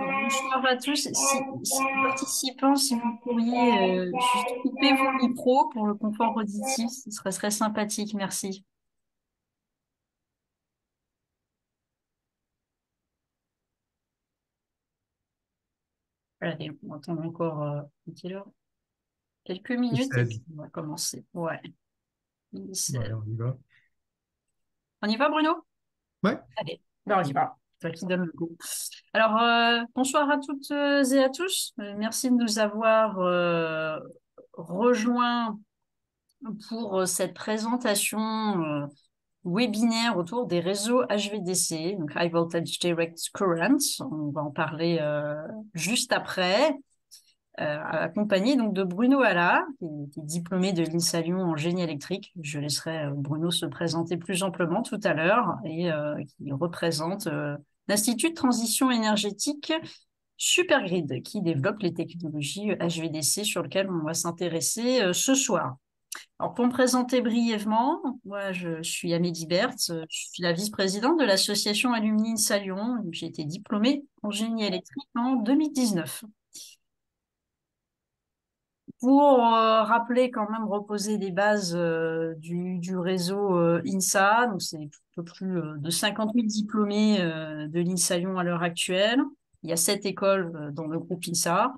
Bonsoir à tous. Si, participants, si vous pourriez euh, juste couper vos micros pour le confort auditif, ce serait très sympathique. Merci. Allez, on va attendre encore euh, quelques minutes on va commencer. Ouais. Bah, on y va. Bruno Ouais. Allez, bah, on y va. qui donne le Alors, euh, bonsoir à toutes euh, et à tous. Euh, merci de nous avoir rejoints pour cette présentation webinaire autour des réseaux HVDC, donc High Voltage Direct Current. On va en parler juste après. Euh, accompagné donc de Bruno Alla, qui, est diplômé de l'INSA Lyon en génie électrique. Je laisserai euh, Bruno se présenter plus amplement tout à l'heure et euh, qui représente l'Institut de transition énergétique Supergrid, qui développe les technologies HVDC sur lesquelles on va s'intéresser ce soir. Alors, pour me présenter brièvement, moi, je suis Amélie Bert, je suis la vice-présidente de l'association Alumni INSA Lyon. J'ai été diplômée en génie électrique en 2019 pour euh, rappeler quand même reposer les bases euh, du, réseau euh, INSA, donc c'est un peu plus de 50 000 diplômés de l'INSA Lyon à l'heure actuelle. Il y a sept écoles dans le groupe INSA.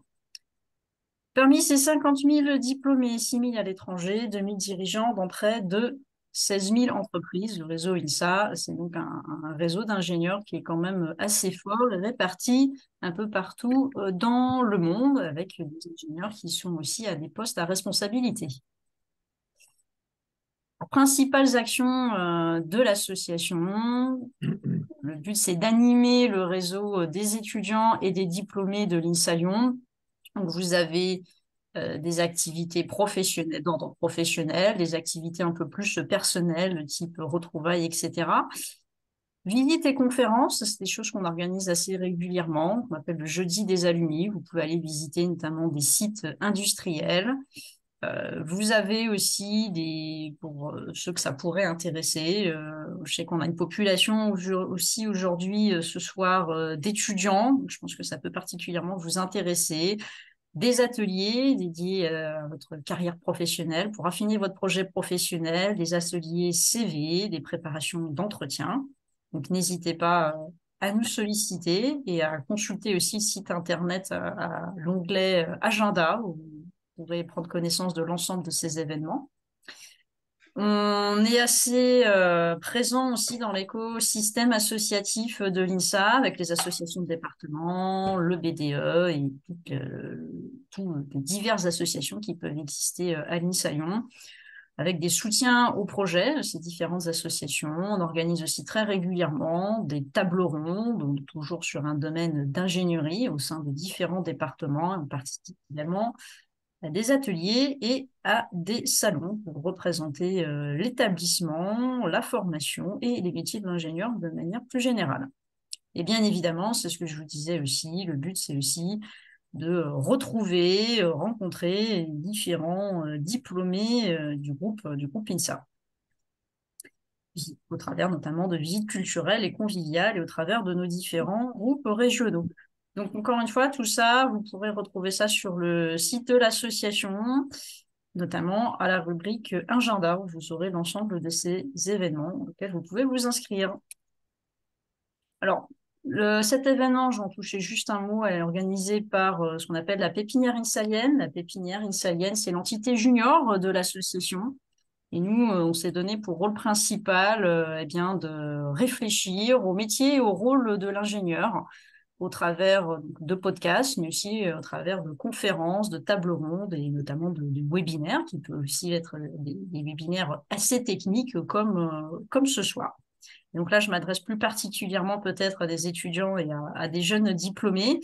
Parmi ces 50 000 diplômés, 6 000 à l'étranger, 2 000 dirigeants dans près de 16 000 entreprises. Le réseau INSA, c'est donc un, réseau d'ingénieurs qui est quand même assez fort, réparti un peu partout euh, dans le monde, avec des ingénieurs qui sont aussi à des postes à responsabilité. Principales actions euh, de l'association. Le but, c'est d'animer le réseau euh, des étudiants et des diplômés de l'INSA Lyon. Donc, vous avez euh, des activités professionnelles, professionnel, des activités un peu plus personnelles, type retrouvailles, etc. Visites et conférences, c'est des choses qu'on organise assez régulièrement, on appelle le jeudi des alumni. Vous pouvez aller visiter notamment des sites industriels. Euh, vous avez aussi des, pour euh, ceux que ça pourrait intéresser, je sais qu'on a une population aussi aujourd'hui, ce soir, d'étudiants. Je pense que ça peut particulièrement vous intéresser des ateliers dédiés à votre carrière professionnelle pour affiner votre projet professionnel, des ateliers CV, des préparations d'entretien. Donc n'hésitez pas euh, à nous solliciter et à consulter aussi le site internet euh, à, l'onglet euh, agenda où vous pourrez prendre connaissance de l'ensemble de ces événements. On est assez euh, présent aussi dans l'écosystème associatif de l'INSA avec les associations de département, le BDE et toutes les diverses associations qui peuvent exister euh, à l'INSA Lyon avec des soutiens au projet, ces différentes associations. On organise aussi très régulièrement des tableaux ronds, donc toujours sur un domaine d'ingénierie au sein de différents départements. On participe également à des ateliers et à des salons pour représenter euh, l'établissement, la formation et les métiers de l'ingénieur de manière plus générale. Et bien évidemment, c'est ce que je vous disais aussi, le but c'est aussi de retrouver, euh, rencontrer différents euh, diplômés du groupe, du groupe INSA au travers notamment de visites culturelles et conviviales et au travers de nos différents groupes régionaux. Donc, encore une fois, tout ça, vous pourrez retrouver ça sur le site de l'association, notamment à la rubrique Agenda, où vous aurez l'ensemble de ces événements auxquels vous pouvez vous inscrire. Alors, cet événement, j'en touchais juste un mot, est organisé par euh, ce qu'on appelle la pépinière insalienne. La pépinière insalienne, c'est l'entité junior de l'association. Et nous, euh, on s'est donné pour rôle principal euh, eh bien, de réfléchir au métier et au rôle de l'ingénieur au travers euh, de podcasts, mais aussi euh, au travers de conférences, de tables rondes et notamment de, de webinaires, qui peuvent aussi être euh, des, webinaires assez techniques comme, comme ce soir. Donc là, je m'adresse plus particulièrement peut-être à des étudiants et à, des jeunes diplômés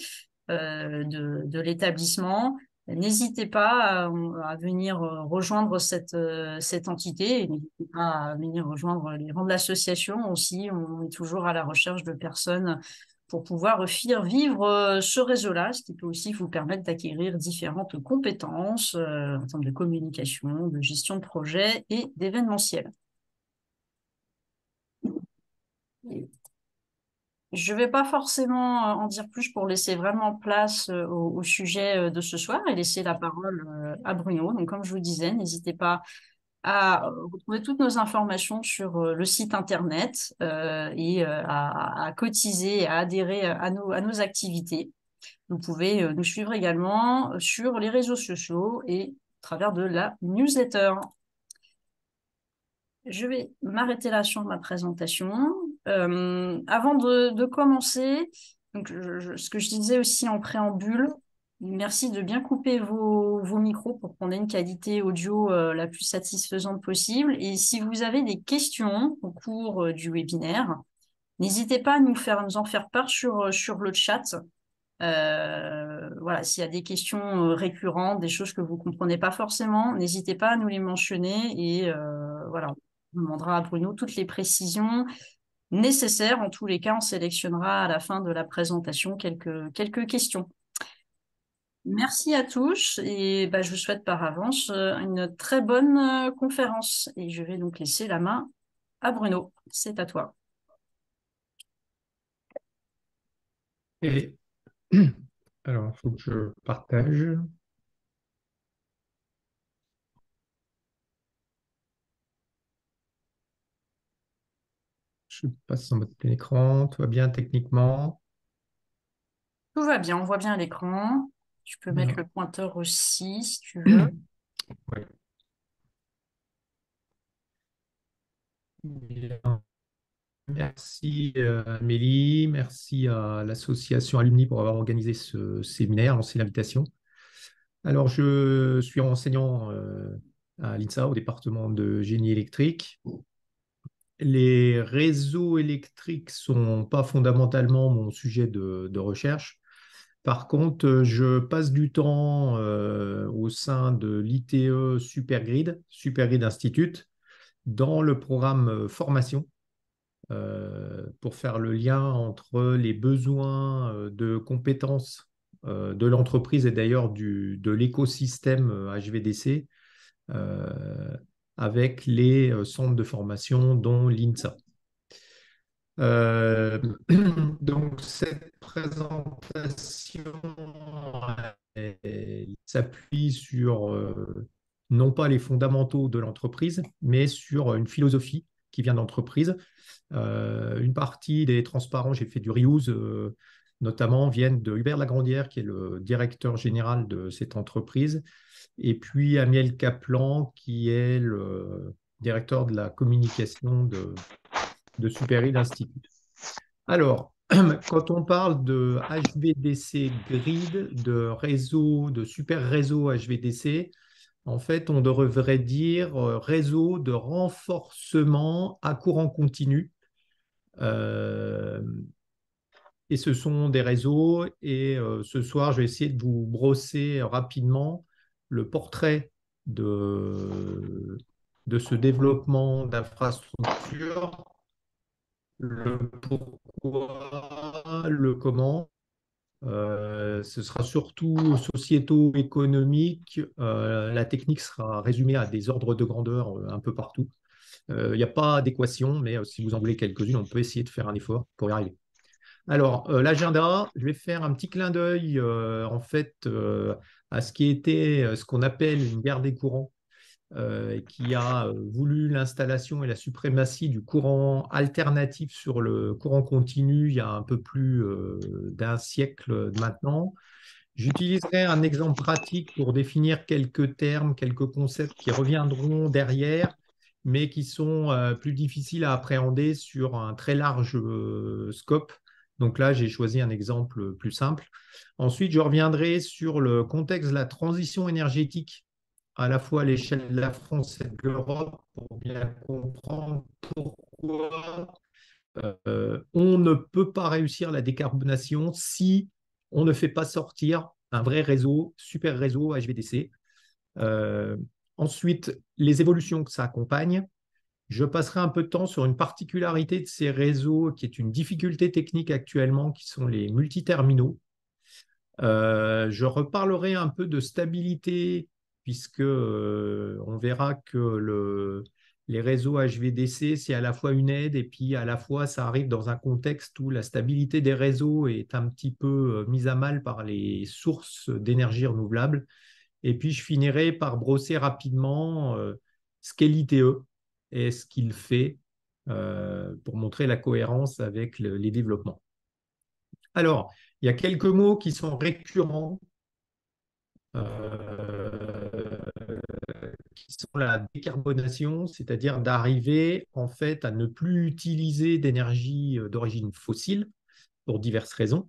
de, de l'établissement. N'hésitez pas à, venir rejoindre cette, cette entité à venir rejoindre les rangs de l'association aussi. On est toujours à la recherche de personnes pour pouvoir vivre euh, ce réseau-là, ce qui peut aussi vous permettre d'acquérir différentes compétences euh, en termes de communication, de gestion de projet et d'événementiel. Je ne vais pas forcément euh, en dire plus pour laisser vraiment place au, au, sujet de ce soir et laisser la parole à Bruno. Donc, comme je vous disais, n'hésitez pas à retrouver toutes nos informations sur euh, le site internet euh, euh, et à, cotiser, à adhérer à nos, à nos activités. Vous pouvez nous suivre également sur les réseaux sociaux et à travers de la newsletter. Je vais m'arrêter là sur ma présentation. avant de, commencer, donc ce que je disais aussi en préambule, Merci de bien couper vos, micros pour qu'on ait une qualité audio euh, la plus satisfaisante possible. Et si vous avez des questions au cours euh, du webinaire, n'hésitez pas à nous, en faire part sur, euh, sur le chat. voilà, s'il y a des questions récurrentes, des choses que vous ne comprenez pas forcément, n'hésitez pas à nous les mentionner et voilà, on demandera à Bruno toutes les précisions nécessaires. En tous les cas, on sélectionnera à la fin de la présentation quelques, quelques questions. Merci à tous et bah, je vous souhaite par avance euh, une très bonne euh, conférence. Et je vais donc laisser la main à Bruno. C'est à toi. alors, il faut que je partage. Je passe en mode plein écran. Tout va bien techniquement Tout va bien, on voit bien l'écran. Tu peux mettre le pointeur aussi si tu veux. Merci euh, Amélie, merci à l'association Alumni pour avoir organisé ce séminaire, lancé l'invitation. Alors, je suis enseignant euh, à l'INSA, au département de génie électrique. Les réseaux électriques ne sont pas fondamentalement mon sujet de recherche. Par contre, euh, je passe du temps euh, au sein de l'ITE Supergrid, Supergrid Institute, dans le programme euh, formation pour faire le lien entre les besoins de compétences de l'entreprise et d'ailleurs de l'écosystème HVDC avec les centres de formation dont l'INSA. Euh, donc cette présentation s'appuie sur euh, non pas les fondamentaux de l'entreprise, mais sur une philosophie qui vient d'entreprise. Euh, une partie des transparents, j'ai fait du reuse, notamment viennent de Hubert Lagrandière, qui est le directeur général de cette entreprise, et puis Amiel Kaplan, qui est le directeur de la communication de de Institute. Alors, quand on parle de HVDC grid, de réseau, de super réseau HVDC, en fait, on devrait dire euh, réseau de renforcement à courant continu. Euh, et ce sont des réseaux. Et euh, ce soir, je vais essayer de vous brosser rapidement le portrait de, de ce développement d'infrastructures le pourquoi, le comment. Euh, ce sera surtout sociéto-économique. Euh, la technique sera résumée à des ordres de grandeur euh, un peu partout. Il n'y a pas d'équation, mais si vous en voulez quelques-unes, on peut essayer de faire un effort pour y arriver. Alors, l'agenda, je vais faire un petit clin d'œil en fait à ce qui était ce qu'on appelle une guerre des courants euh, qui a euh, voulu l'installation et la suprématie du courant alternatif sur le courant continu il y a un peu plus euh, d'un siècle maintenant. J'utiliserai un exemple pratique pour définir quelques termes, quelques concepts qui reviendront derrière, mais qui sont plus difficiles à appréhender sur un très large scope. Donc là, j'ai choisi un exemple plus simple. Ensuite, je reviendrai sur le contexte de la transition énergétique à la fois à l'échelle de la France et de l'Europe pour bien comprendre pourquoi euh, on ne peut pas réussir la décarbonation si on ne fait pas sortir un vrai réseau, super réseau HVDC. Euh, ensuite, les évolutions que ça accompagne. Je passerai un peu de temps sur une particularité de ces réseaux qui est une difficulté technique actuellement, qui sont les multiterminaux. Euh, je reparlerai un peu de stabilité puisque euh, on verra que le, les réseaux HVDC, c'est à la fois une aide et puis à la fois ça arrive dans un contexte où la stabilité des réseaux est un petit peu euh, mise à mal par les sources d'énergie renouvelable. Et puis je finirai par brosser rapidement euh, ce qu'est l'ITE et ce qu'il fait pour montrer la cohérence avec les développements. Alors, il y a quelques mots qui sont récurrents euh, qui sont la décarbonation, c'est-à-dire d'arriver en fait à ne plus utiliser d'énergie euh, d'origine fossile pour diverses raisons,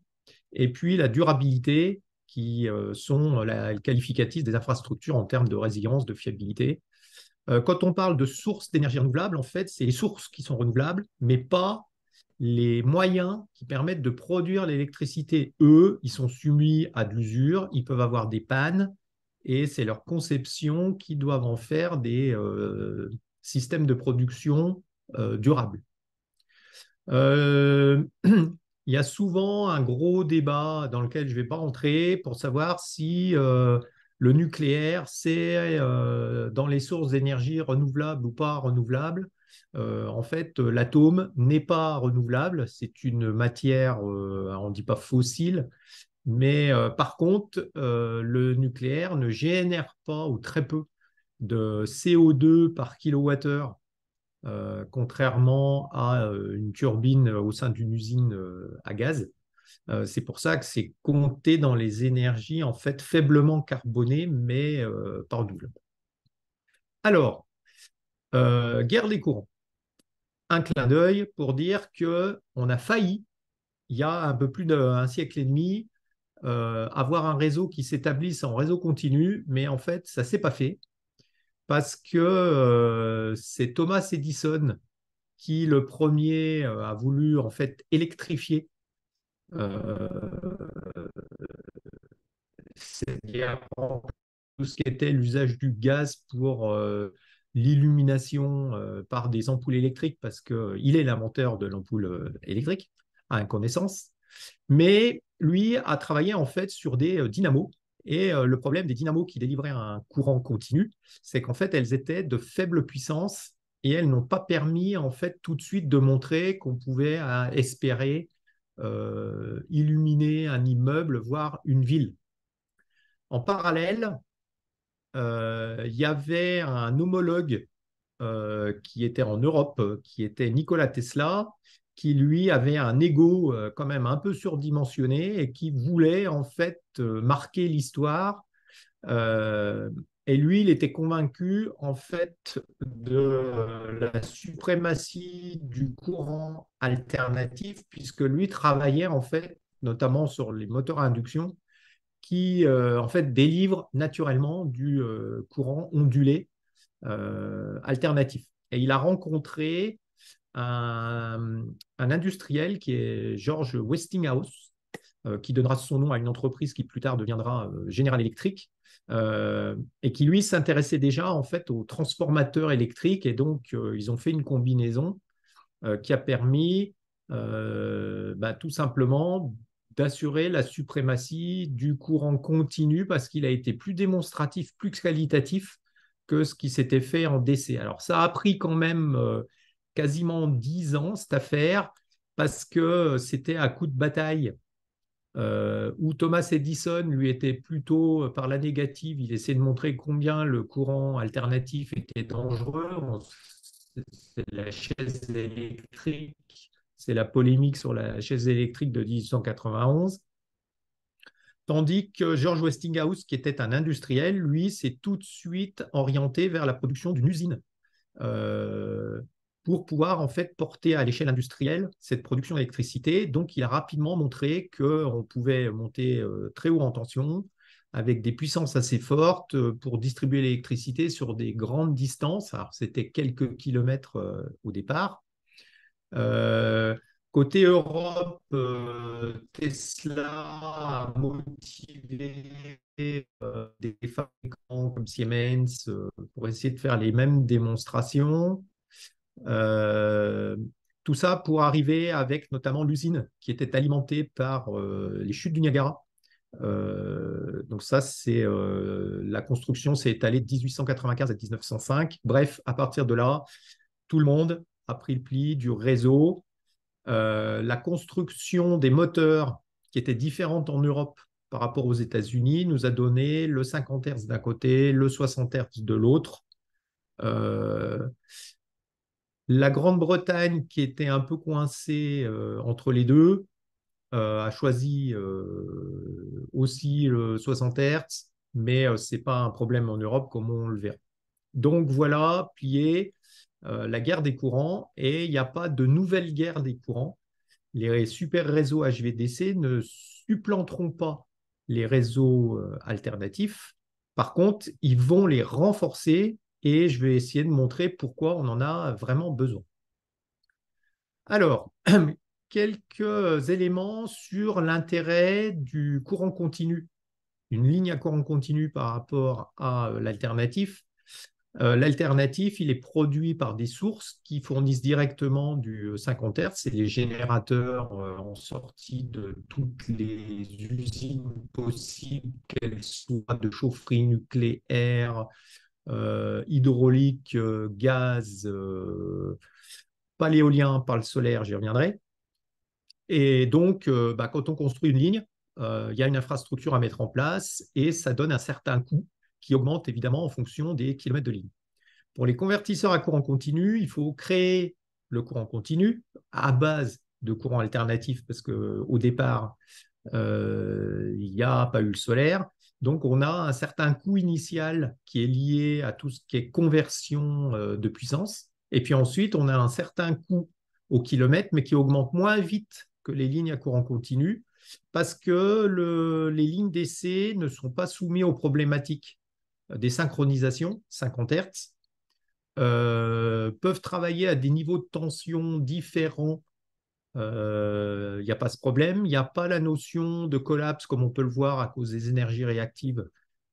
et puis la durabilité qui euh, sont la, le des infrastructures en termes de résilience, de fiabilité. Quand on parle de sources d'énergie renouvelable, en fait, c'est les sources qui sont renouvelables, mais pas les moyens qui permettent de produire l'électricité, eux, ils sont soumis à de l'usure, ils peuvent avoir des pannes, et c'est leur conception qui doivent en faire des euh, systèmes de production euh, durables. Euh, il y a souvent un gros débat dans lequel je ne vais pas entrer pour savoir si le nucléaire, c'est dans les sources d'énergie renouvelables ou pas renouvelables. Euh, en fait, euh, l'atome n'est pas renouvelable, c'est une matière, euh, on ne dit pas fossile, mais par contre, le nucléaire ne génère pas ou très peu de CO2 par kilowattheure, contrairement à une turbine au sein d'une usine à gaz. c'est pour ça que c'est compté dans les énergies en fait faiblement carbonées, mais par double. Alors, euh, guerre des courants. Un clin d'œil pour dire que on a failli, il y a un peu plus d'un siècle et demi, euh, avoir un réseau qui s'établisse en réseau continu, mais en fait, ça ne s'est pas fait parce que euh, c'est Thomas Edison qui, le premier, a voulu en fait électrifier tout ce qui était l'usage du gaz pour l'illumination euh, par des ampoules électriques, parce qu'il euh, est l'inventeur de l'ampoule euh, électrique, à connaissance. Mais lui a travaillé en fait sur des dynamos. Et le problème des dynamos qui délivraient un courant continu, c'est qu'en fait, elles étaient de faible puissance et elles n'ont pas permis en fait tout de suite de montrer qu'on pouvait espérer illuminer un immeuble, voire une ville. En parallèle, il euh, y avait un homologue euh, qui était en Europe, qui était Nikola Tesla, qui lui avait un ego euh, quand même un peu surdimensionné et qui voulait en fait marquer l'histoire. et lui, il était convaincu en fait de la suprématie du courant alternatif, puisque lui travaillait en fait notamment sur les moteurs à induction qui euh, en fait délivre naturellement du euh, courant ondulé euh, alternatif. Et il a rencontré un, industriel qui est George Westinghouse, qui donnera son nom à une entreprise qui plus tard deviendra General Electric, et qui lui s'intéressait déjà en fait aux transformateurs électriques. Et donc ils ont fait une combinaison qui a permis bah, tout simplement d'assurer la suprématie du courant continu parce qu'il a été plus démonstratif, plus qualitatif que ce qui s'était fait en décès. Alors ça a pris quand même euh, quasiment dix ans cette affaire parce que c'était à coup de bataille. Euh, où Thomas Edison lui était plutôt euh, par la négative, il essayait de montrer combien le courant alternatif était dangereux. C'est la chaise électrique c'est la polémique sur la chaise électrique de 1891. Tandis que George Westinghouse, qui était un industriel, lui, s'est tout de suite orienté vers la production d'une usine euh, pour pouvoir en fait porter à l'échelle industrielle cette production d'électricité. Donc, il a rapidement montré qu'on pouvait monter euh, très haut en tension avec des puissances assez fortes euh, pour distribuer l'électricité sur des grandes distances. Alors, c'était quelques kilomètres au départ, euh, côté Europe, euh, Tesla a motivé euh, des fabricants comme Siemens pour essayer de faire les mêmes démonstrations. tout ça pour arriver avec notamment l'usine qui était alimentée par les chutes du Niagara. donc ça, c'est la construction s'est étalée de 1895 à 1905. Bref, à partir de là, tout le monde a pris le pli du réseau, euh, la construction des moteurs qui était différente en Europe par rapport aux États-Unis nous a donné le 50 Hz d'un côté, le 60 Hz de l'autre. Euh, la Grande-Bretagne, qui était un peu coincée euh, entre les deux, a choisi aussi le 60 Hz, mais ce n'est pas un problème en Europe comme on le verra. Donc voilà, plié. Euh, la guerre des courants et il n'y a pas de nouvelle guerre des courants. Les super réseaux HVDC ne supplanteront pas les réseaux euh, alternatifs. Par contre, ils vont les renforcer et je vais essayer de montrer pourquoi on en a vraiment besoin. Alors, quelques éléments sur l'intérêt du courant continu, une ligne à courant continu par rapport à euh, l'alternatif. L'alternative, euh, L'alternatif, il est produit par des sources qui fournissent directement du 50 euh, Hz, c'est les générateurs euh, en sortie de toutes les usines possibles, qu'elles soient de chaufferie nucléaire, hydraulique, gaz, pas l'éolien, pas le solaire, j'y reviendrai. Et donc, bah, quand on construit une ligne, il y a une infrastructure à mettre en place et ça donne un certain coût qui augmente évidemment en fonction des kilomètres de ligne. Pour les convertisseurs à courant continu, il faut créer le courant continu à base de courant alternatif parce qu'au départ, euh, il n'y a pas eu le solaire. Donc, on a un certain coût initial qui est lié à tout ce qui est conversion euh, de puissance. Et puis ensuite, on a un certain coût au kilomètre, mais qui augmente moins vite que les lignes à courant continu parce que les lignes d'essai ne sont pas soumises aux problématiques des synchronisations, 50 Hz euh, peuvent travailler à des niveaux de tension différents. Il euh, n'y a pas ce problème, il n'y a pas la notion de collapse comme on peut le voir à cause des énergies réactives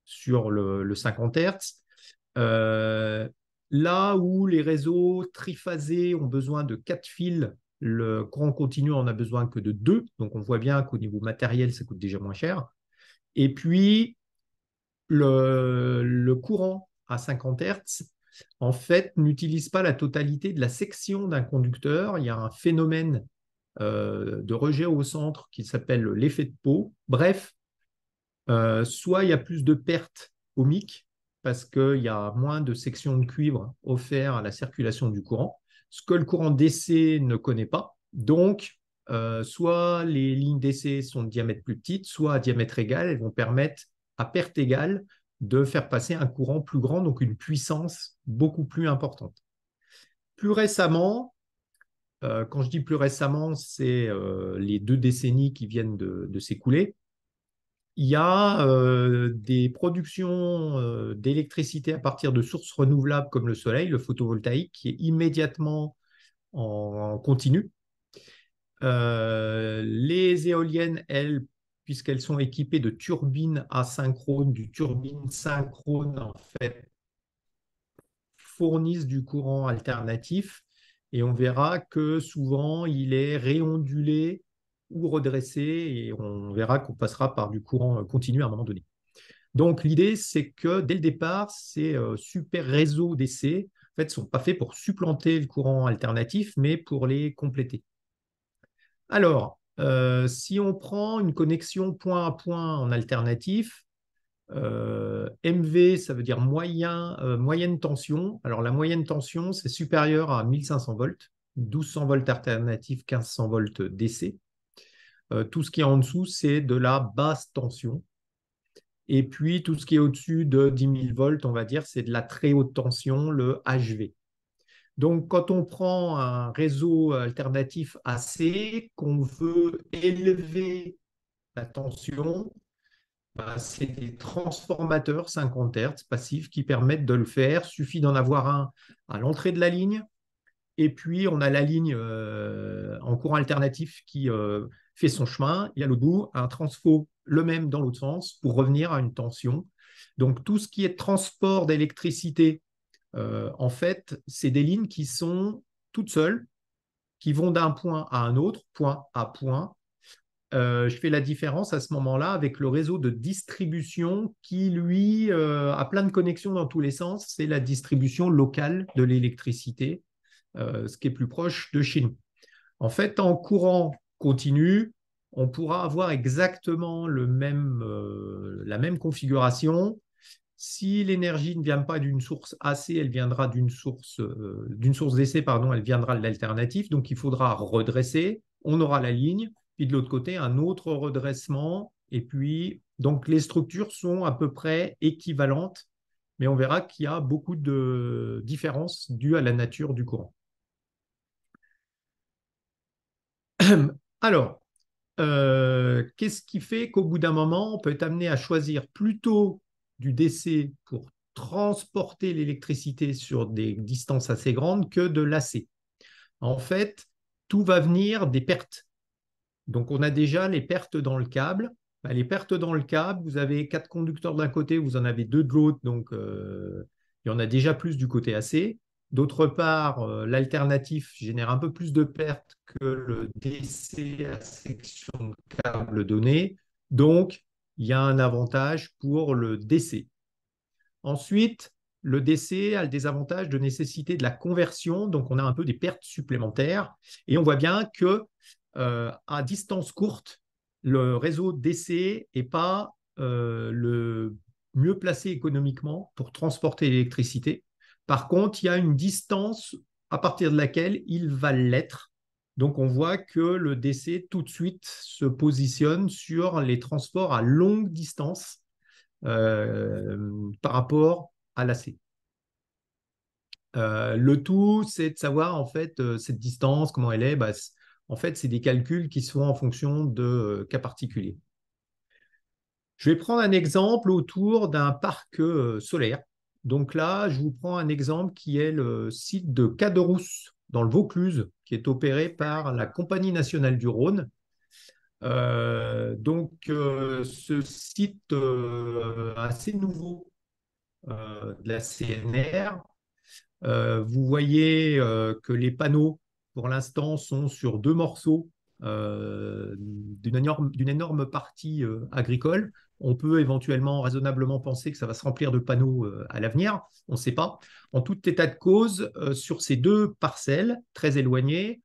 sur le, 50 Hz euh, là où les réseaux triphasés ont besoin de quatre fils, le courant continu en a besoin que de deux. Donc on voit bien qu'au niveau matériel, ça coûte déjà moins cher. Et puis, le, courant à 50 Hz, en fait, n'utilise pas la totalité de la section d'un conducteur. Il y a un phénomène euh, de rejet au centre qui s'appelle l'effet de peau. Bref, euh, soit il y a plus de pertes ohmiques parce qu'il y a moins de sections de cuivre offertes à la circulation du courant, ce que le courant d'essai ne connaît pas. Donc, euh, soit les lignes d'essai sont de diamètre plus petite, soit à diamètre égal, elles vont permettre à perte égale de faire passer un courant plus grand, donc une puissance beaucoup plus importante. Plus récemment, euh, quand je dis plus récemment, c'est euh, les deux décennies qui viennent de, s'écouler, il y a euh, des productions d'électricité à partir de sources renouvelables comme le soleil, le photovoltaïque, qui est immédiatement en, en continu. les éoliennes, elles, puisqu'elles sont équipées de turbines asynchrones, du turbine synchrone en fait, fournissent du courant alternatif et on verra que souvent il est réondulé ou redressé et on verra qu'on passera par du courant euh, continu à un moment donné. Donc l'idée c'est que dès le départ, ces euh, super réseaux d'essais en fait, sont pas faits pour supplanter le courant alternatif, mais pour les compléter. Alors, euh, si on prend une connexion point à point en alternatif, euh, MV, ça veut dire moyen, euh, moyenne tension. Alors la moyenne tension, c'est supérieur à 1500 volts, 1200 volts alternatif, 1500 volts DC. tout ce qui est en dessous, c'est de la basse tension. Et puis tout ce qui est au-dessus de 10 000 volts, on va dire, c'est de la très haute tension, le HV. Donc, quand on prend un réseau alternatif AC, qu'on veut élever la tension, bah, c'est des transformateurs 50 Hz passifs qui permettent de le faire. Suffit d'en avoir un à l'entrée de la ligne. Et puis, on a la ligne euh, en courant alternatif qui euh, fait son chemin. Il y a le bout, un transfo le même dans l'autre sens pour revenir à une tension. Donc, tout ce qui est transport d'électricité euh, en fait, c'est des lignes qui sont toutes seules, qui vont d'un point à un autre, point à point. Euh, je fais la différence à ce moment-là avec le réseau de distribution qui, lui, euh, a plein de connexions dans tous les sens. C'est la distribution locale de l'électricité, ce qui est plus proche de chez nous. En fait, en courant continu, on pourra avoir exactement le même, la même configuration si l'énergie ne vient pas d'une source AC, elle viendra d'une source euh, d'une source DC, pardon, elle viendra de l'alternative. Donc il faudra redresser. On aura la ligne, puis de l'autre côté un autre redressement. Et puis donc les structures sont à peu près équivalentes, mais on verra qu'il y a beaucoup de différences dues à la nature du courant. Alors, euh, qu'est-ce qui fait qu'au bout d'un moment, on peut être amené à choisir plutôt du DC pour transporter l'électricité sur des distances assez grandes que de l'AC. En fait, tout va venir des pertes. Donc on a déjà les pertes dans le câble. Bah, les pertes dans le câble, vous avez quatre conducteurs d'un côté, vous en avez deux de l'autre, donc euh, il y en a déjà plus du côté AC. D'autre part, euh, l'alternatif génère un peu plus de pertes que le DC à section de câble donné. Donc, il y a un avantage pour le DC. Ensuite, le DC a le désavantage de nécessiter de la conversion, donc on a un peu des pertes supplémentaires. Et on voit bien que euh, à distance courte, le réseau DC n'est pas euh, le mieux placé économiquement pour transporter l'électricité. Par contre, il y a une distance à partir de laquelle il va l'être donc on voit que le DC tout de suite se positionne sur les transports à longue distance euh, par rapport à l'AC. Euh, le tout, c'est de savoir en fait euh, cette distance, comment elle est. Bah, en fait, c'est des calculs qui sont en fonction de cas particuliers. Je vais prendre un exemple autour d'un parc solaire. Donc là, je vous prends un exemple qui est le site de Caderousse dans le Vaucluse, qui est opéré par la Compagnie nationale du Rhône. Euh, donc, euh, ce site euh, assez nouveau de la CNR, vous voyez que les panneaux, pour l'instant, sont sur deux morceaux d'une énorme, partie agricole on peut éventuellement raisonnablement penser que ça va se remplir de panneaux euh, à l'avenir, on ne sait pas. En tout état de cause, euh, sur ces deux parcelles très éloignées,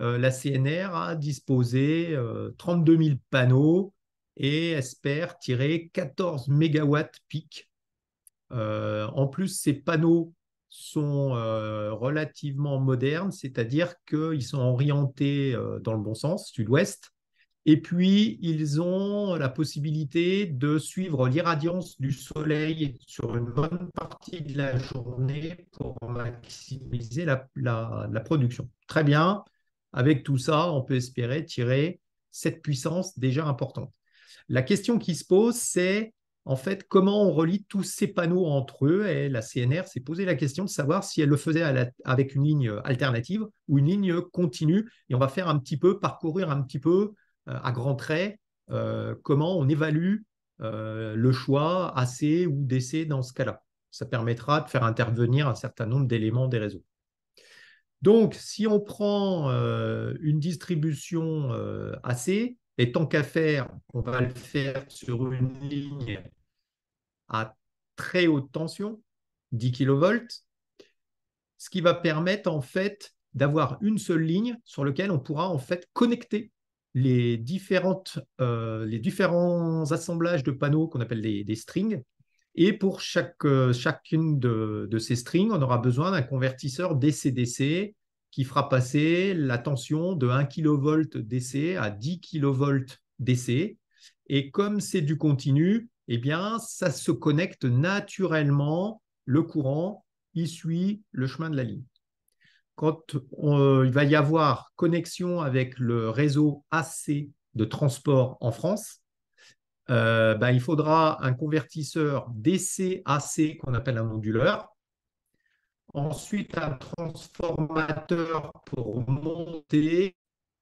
euh, la CNR a disposé 32 000 panneaux et espère tirer 14 MW pic. en plus, ces panneaux sont relativement modernes, c'est-à-dire qu'ils sont orientés dans le bon sens, sud-ouest, et puis, ils ont la possibilité de suivre l'irradiance du soleil sur une bonne partie de la journée pour maximiser la, production. Très bien. Avec tout ça, on peut espérer tirer cette puissance déjà importante. La question qui se pose, c'est en fait comment on relie tous ces panneaux entre eux. Et la CNR s'est posée la question de savoir si elle le faisait avec une ligne alternative ou une ligne continue. Et on va faire un petit peu, parcourir un petit peu euh, à grands traits euh, comment on évalue euh, le choix AC ou DC dans ce cas-là. Ça permettra de faire intervenir un certain nombre d'éléments des réseaux. Donc, si on prend une distribution AC, et tant qu'à faire, on va le faire sur une ligne à très haute tension, 10 kV, ce qui va permettre en fait d'avoir une seule ligne sur laquelle on pourra en fait connecter euh, les, différents assemblages de panneaux qu'on appelle des, strings. Et pour euh, chacune de, ces strings, on aura besoin d'un convertisseur DC-DC qui fera passer la tension de 1 kV DC à 10 kV DC. Et comme c'est du continu, eh bien, ça se connecte naturellement, le courant, il suit le chemin de la ligne quand euh, il va y avoir connexion avec le réseau AC de transport en France, euh, ben, il faudra un convertisseur DC-AC qu'on appelle un onduleur. Ensuite, un transformateur pour monter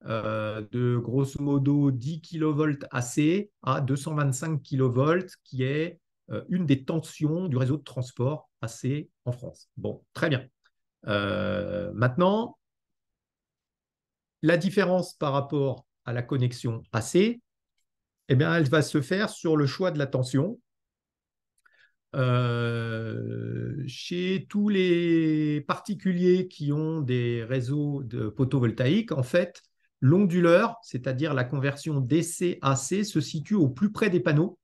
euh, de grosso modo 10 kV AC à 225 kV, qui est une des tensions du réseau de transport AC en France. Bon, très bien. Euh, maintenant, la différence par rapport à la connexion AC, eh bien, elle va se faire sur le choix de la tension. Euh, chez tous les particuliers qui ont des réseaux de photovoltaïques, en fait, l'onduleur, c'est-à-dire la conversion DC-AC, se situe au plus près des panneaux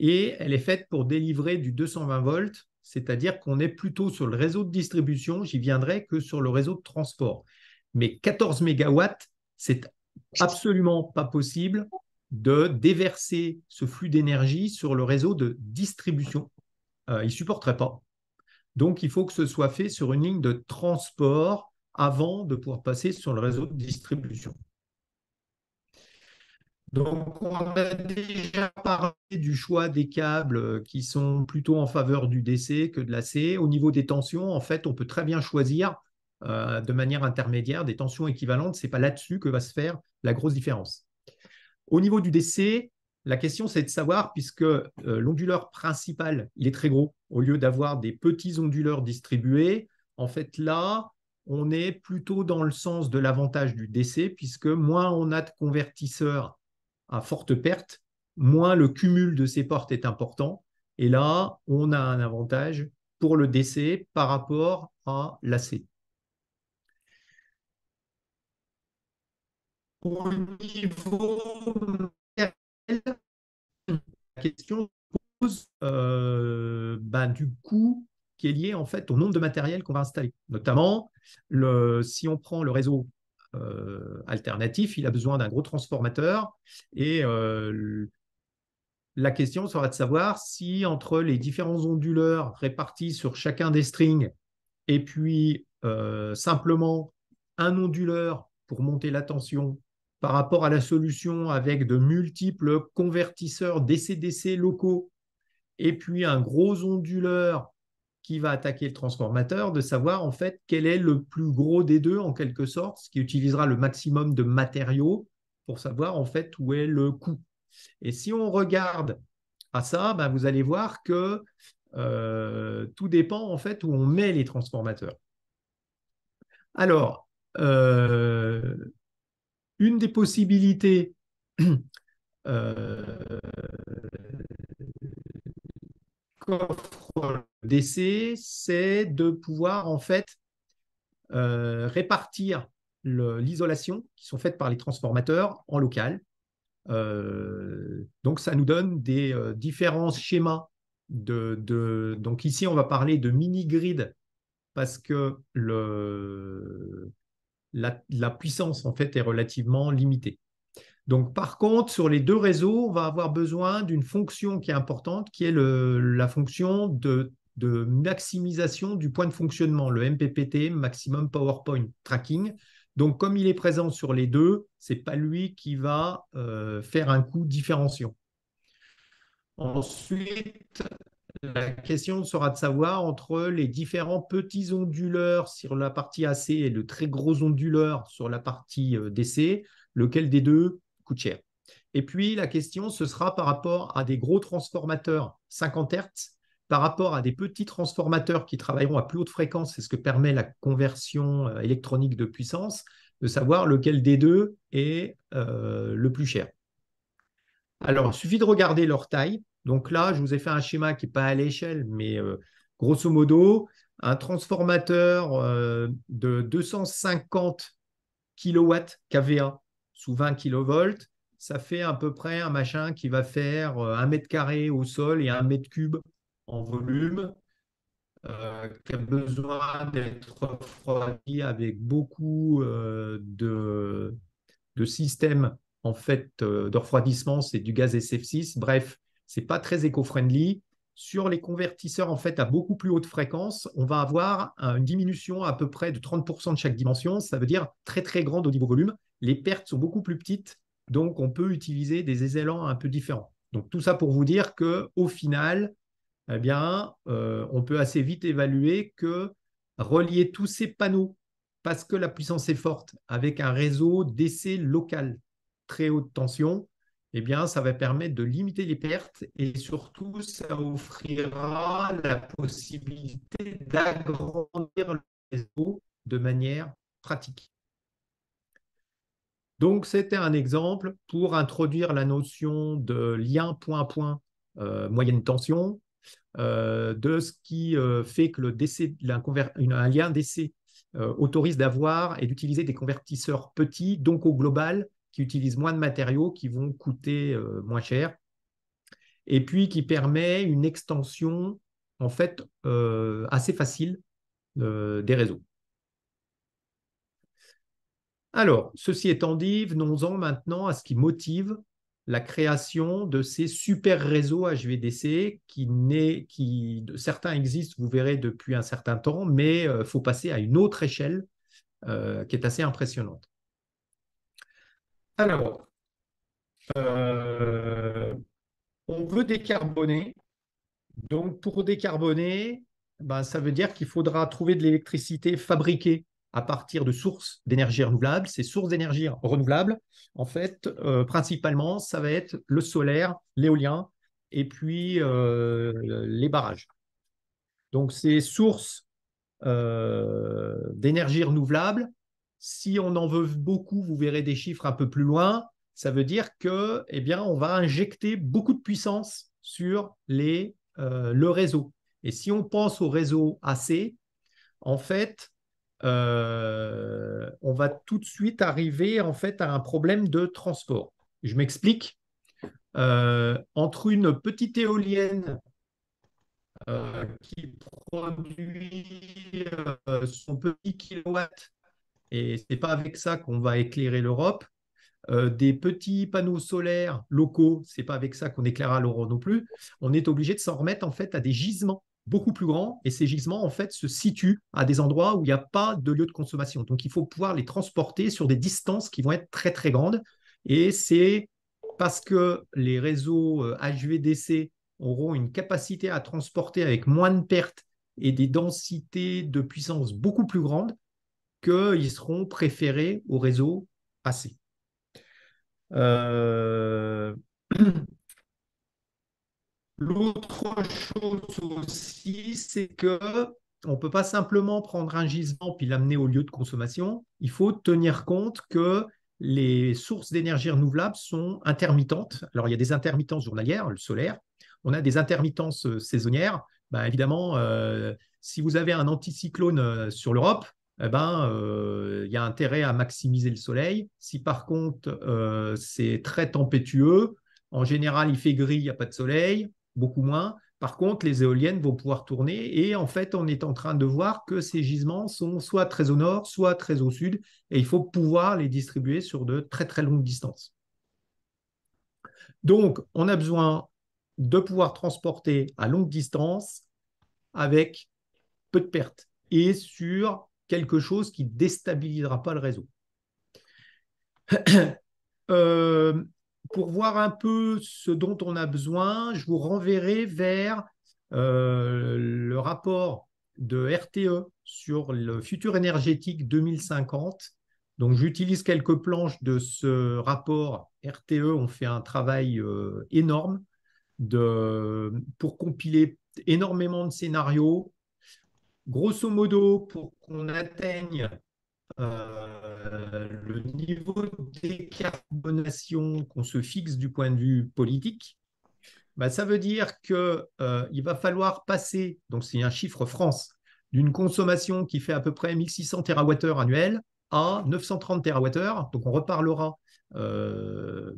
et elle est faite pour délivrer du 220 volts c'est-à-dire qu'on est plutôt sur le réseau de distribution, j'y viendrai, que sur le réseau de transport. Mais 14 mégawatts, c'est absolument pas possible de déverser ce flux d'énergie sur le réseau de distribution. Euh, il ne supporterait pas. Donc, il faut que ce soit fait sur une ligne de transport avant de pouvoir passer sur le réseau de distribution. Donc, on a déjà parlé du choix des câbles euh, qui sont plutôt en faveur du DC que de la l'AC. Au niveau des tensions, en fait, on peut très bien choisir euh, de manière intermédiaire des tensions équivalentes. Ce n'est pas là-dessus que va se faire la grosse différence. Au niveau du DC, la question, c'est de savoir, puisque euh, l'onduleur principal, il est très gros, au lieu d'avoir des petits onduleurs distribués, en fait, là, on est plutôt dans le sens de l'avantage du DC, puisque moins on a de convertisseurs à forte perte, moins le cumul de ces portes est important. Et là, on a un avantage pour le décès par rapport à l'AC. Au niveau la question pose euh, bah, du coût qui est lié en fait au nombre de matériel qu'on va installer. Notamment, le, si on prend le réseau euh, alternatif, il a besoin d'un gros transformateur. Et euh, la question sera de savoir si entre les différents onduleurs répartis sur chacun des strings et puis euh, simplement un onduleur pour monter la tension par rapport à la solution avec de multiples convertisseurs DC-DC locaux et puis un gros onduleur qui va attaquer le transformateur, de savoir en fait quel est le plus gros des deux en quelque sorte, ce qui utilisera le maximum de matériaux pour savoir en fait où est le coût. Et si on regarde à ça, ben, vous allez voir que euh, tout dépend en fait où on met les transformateurs. Alors, euh, une des possibilités euh, DC, c'est de pouvoir en fait euh, répartir l'isolation qui sont faites par les transformateurs en local. Euh, donc ça nous donne des euh, différents schémas. De, donc ici, on va parler de mini-grid parce que le, la, puissance en fait est relativement limitée. Donc par contre, sur les deux réseaux, on va avoir besoin d'une fonction qui est importante, qui est la fonction de de maximisation du point de fonctionnement, le MPPT, Maximum PowerPoint Tracking. Donc, comme il est présent sur les deux, ce n'est pas lui qui va euh, faire un coût différenciant. Ensuite, la question sera de savoir entre les différents petits onduleurs sur la partie AC et le très gros onduleur sur la partie euh, DC, lequel des deux coûte cher. Et puis la question, ce sera par rapport à des gros transformateurs 50 Hz par rapport à des petits transformateurs qui travailleront à plus haute fréquence, c'est ce que permet la conversion euh, électronique de puissance, de savoir lequel des deux est euh, le plus cher. Alors, il suffit de regarder leur taille. Donc là, je vous ai fait un schéma qui n'est pas à l'échelle, mais euh, grosso modo, un transformateur de 250 kW kVA sous 20 kV, ça fait à peu près un machin qui va faire un mètre carré au sol et un mètre cube en volume, euh, qui a besoin d'être refroidi avec beaucoup euh, de, de systèmes en fait euh, de refroidissement, c'est du gaz SF6. Bref, c'est pas très éco-friendly. Sur les convertisseurs en fait à beaucoup plus haute fréquence, on va avoir une diminution à peu près de 30% de chaque dimension. Ça veut dire très très grande au niveau volume. Les pertes sont beaucoup plus petites, donc on peut utiliser des élans un peu différents. Donc tout ça pour vous dire que au final, eh bien, euh, on peut assez vite évaluer que relier tous ces panneaux, parce que la puissance est forte, avec un réseau d'essai local très haute tension, eh bien, ça va permettre de limiter les pertes et surtout, ça offrira la possibilité d'agrandir le réseau de manière pratique. Donc, c'était un exemple pour introduire la notion de lien point-point euh, moyenne tension, euh, de ce qui euh, fait que le un lien d'essai euh, autorise d'avoir et d'utiliser des convertisseurs petits, donc au global, qui utilisent moins de matériaux, qui vont coûter moins cher, et puis qui permet une extension en fait assez facile des réseaux. Alors, ceci étant dit, venons-en maintenant à ce qui motive la création de ces super réseaux HVDC qui, qui certains existent, vous verrez, depuis un certain temps, mais il euh, faut passer à une autre échelle euh, qui est assez impressionnante. Alors, euh, on veut décarboner. Donc, pour décarboner, ben, ça veut dire qu'il faudra trouver de l'électricité fabriquée à partir de sources d'énergie renouvelable. Ces sources d'énergie renouvelable, en fait, euh, principalement, ça va être le solaire, l'éolien et puis euh, les barrages. Donc ces sources euh, d'énergie renouvelable, si on en veut beaucoup, vous verrez des chiffres un peu plus loin, ça veut dire que, eh bien, on va injecter beaucoup de puissance sur les, le réseau. Et si on pense au réseau AC, en fait, euh, on va tout de suite arriver en fait à un problème de transport. Je m'explique. Euh, entre une petite éolienne euh, qui produit son petit kilowatt, et ce n'est pas avec ça qu'on va éclairer l'Europe, des petits panneaux solaires locaux, ce n'est pas avec ça qu'on éclairera l'Europe non plus, on est obligé de s'en remettre en fait à des gisements beaucoup plus grands et ces gisements en fait se situent à des endroits où il n'y a pas de lieu de consommation. Donc il faut pouvoir les transporter sur des distances qui vont être très très grandes et c'est parce que les réseaux HVDC euh, auront une capacité à transporter avec moins de pertes et des densités de puissance beaucoup plus grandes qu'ils seront préférés aux réseaux AC. Euh, L'autre chose aussi, c'est que on ne peut pas simplement prendre un gisement puis l'amener au lieu de consommation. Il faut tenir compte que les sources d'énergie renouvelable sont intermittentes. Alors, il y a des intermittences journalières, le solaire. On a des intermittences euh, saisonnières. Ben, évidemment, euh, si vous avez un anticyclone euh, sur l'Europe, eh ben, il y a intérêt à maximiser le soleil. Si par contre, c'est très tempétueux, en général, il fait gris, il n'y a pas de soleil beaucoup moins. Par contre, les éoliennes vont pouvoir tourner et en fait, on est en train de voir que ces gisements sont soit très au nord, soit très au sud et il faut pouvoir les distribuer sur de très très longues distances. Donc, on a besoin de pouvoir transporter à longue distance avec peu de pertes et sur quelque chose qui déstabilisera pas le réseau. Euh, pour voir un peu ce dont on a besoin, je vous renverrai vers euh, le rapport de RTE sur le futur énergétique 2050. Donc j'utilise quelques planches de ce rapport RTE. On fait un travail euh, énorme pour compiler énormément de scénarios. Grosso modo, pour qu'on atteigne euh, le niveau de décarbonation qu'on se fixe du point de vue politique, bah, ça veut dire qu'il euh, va falloir passer, donc c'est un chiffre France, d'une consommation qui fait à peu près 1600 TWh annuel à 930 TWh. Donc on reparlera euh,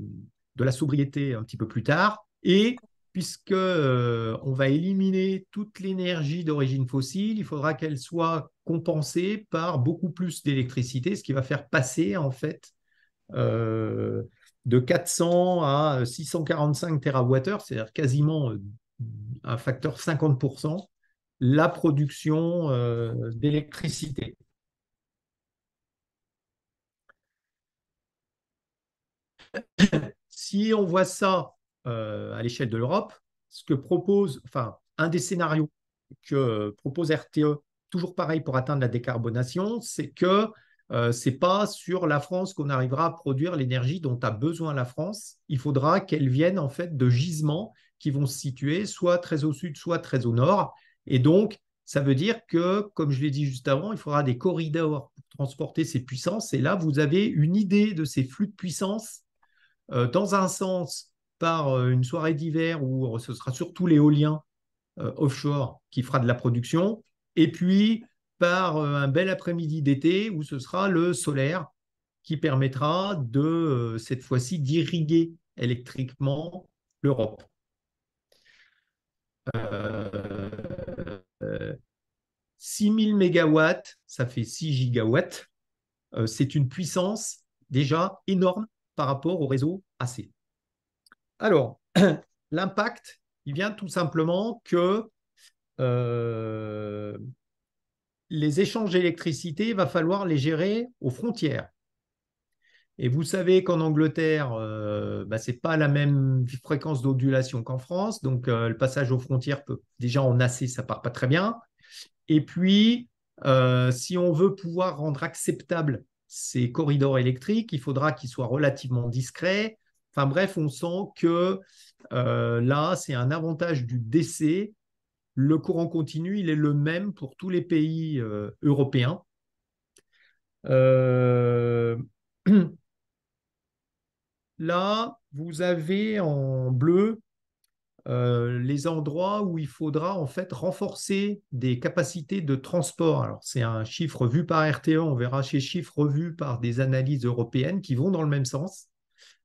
de la sobriété un petit peu plus tard. Et puisque euh, on va éliminer toute l'énergie d'origine fossile, il faudra qu'elle soit compensée par beaucoup plus d'électricité, ce qui va faire passer en fait euh, de 400 à 645 euh, TWh, c'est-à-dire quasiment un facteur 50%, la production d'électricité. si on voit ça euh, à l'échelle de l'Europe, ce que propose, enfin, un des scénarios que euh, propose RTE, toujours pareil pour atteindre la décarbonation, c'est que euh, ce n'est pas sur la France qu'on arrivera à produire l'énergie dont a besoin la France. Il faudra qu'elle vienne en fait de gisements qui vont se situer soit très au sud, soit très au nord. Et donc, ça veut dire que, comme je l'ai dit juste avant, il faudra des corridors pour transporter ces puissances. Et là, vous avez une idée de ces flux de puissance dans un sens par euh, une soirée d'hiver où ce sera surtout l'éolien euh, offshore qui fera de la production, et puis par euh, un bel après-midi d'été où ce sera le solaire qui permettra de, cette fois-ci, d'irriguer électriquement l'Europe. 6000 MW, ça fait 6 gigawatts. c'est une puissance déjà énorme par rapport au réseau AC. Alors, l'impact, il vient tout simplement que euh, les échanges d'électricité, il va falloir les gérer aux frontières. Et vous savez qu'en Angleterre, euh, bah, ce n'est pas la même fréquence d'odulation qu'en France. Donc, euh, le passage aux frontières peut déjà en assez, ça part pas très bien. Et puis, si on veut pouvoir rendre acceptables ces corridors électriques, il faudra qu'ils soient relativement discrets, Enfin bref, on sent que euh, là, c'est un avantage du décès. Le courant continu, il est le même pour tous les pays euh, européens. Euh, là, vous avez en bleu les endroits où il faudra en fait renforcer des capacités de transport. Alors, c'est un chiffre vu par RTE, on verra ces chiffres revus par des analyses européennes qui vont dans le même sens.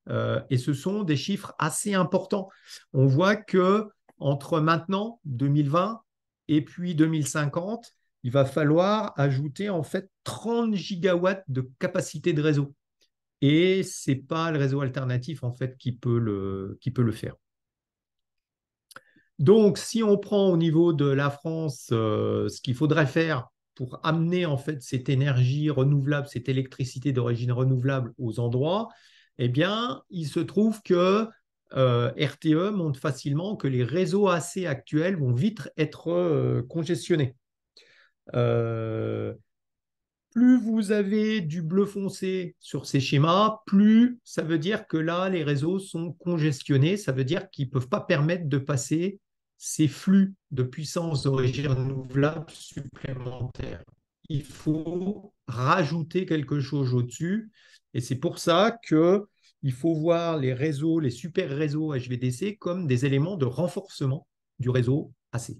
Euh, et ce sont des chiffres assez importants. On voit que entre maintenant, 2020, et puis 2050, il va falloir ajouter en fait 30 gigawatts de capacité de réseau. Et ce n'est pas le réseau alternatif en fait qui peut le, qui peut le faire. Donc, si on prend au niveau de la France euh, ce qu'il faudrait faire pour amener en fait cette énergie renouvelable, cette électricité d'origine renouvelable aux endroits, eh bien, il se trouve que euh, RTE montre facilement que les réseaux AC actuels vont vite être euh, congestionnés. Euh, plus vous avez du bleu foncé sur ces schémas, plus ça veut dire que là, les réseaux sont congestionnés. Ça veut dire qu'ils ne peuvent pas permettre de passer ces flux de puissance d'origine renouvelable supplémentaire. Il faut rajouter quelque chose au-dessus. Et c'est pour ça que il faut voir les réseaux, les super réseaux HVDC comme des éléments de renforcement du réseau AC.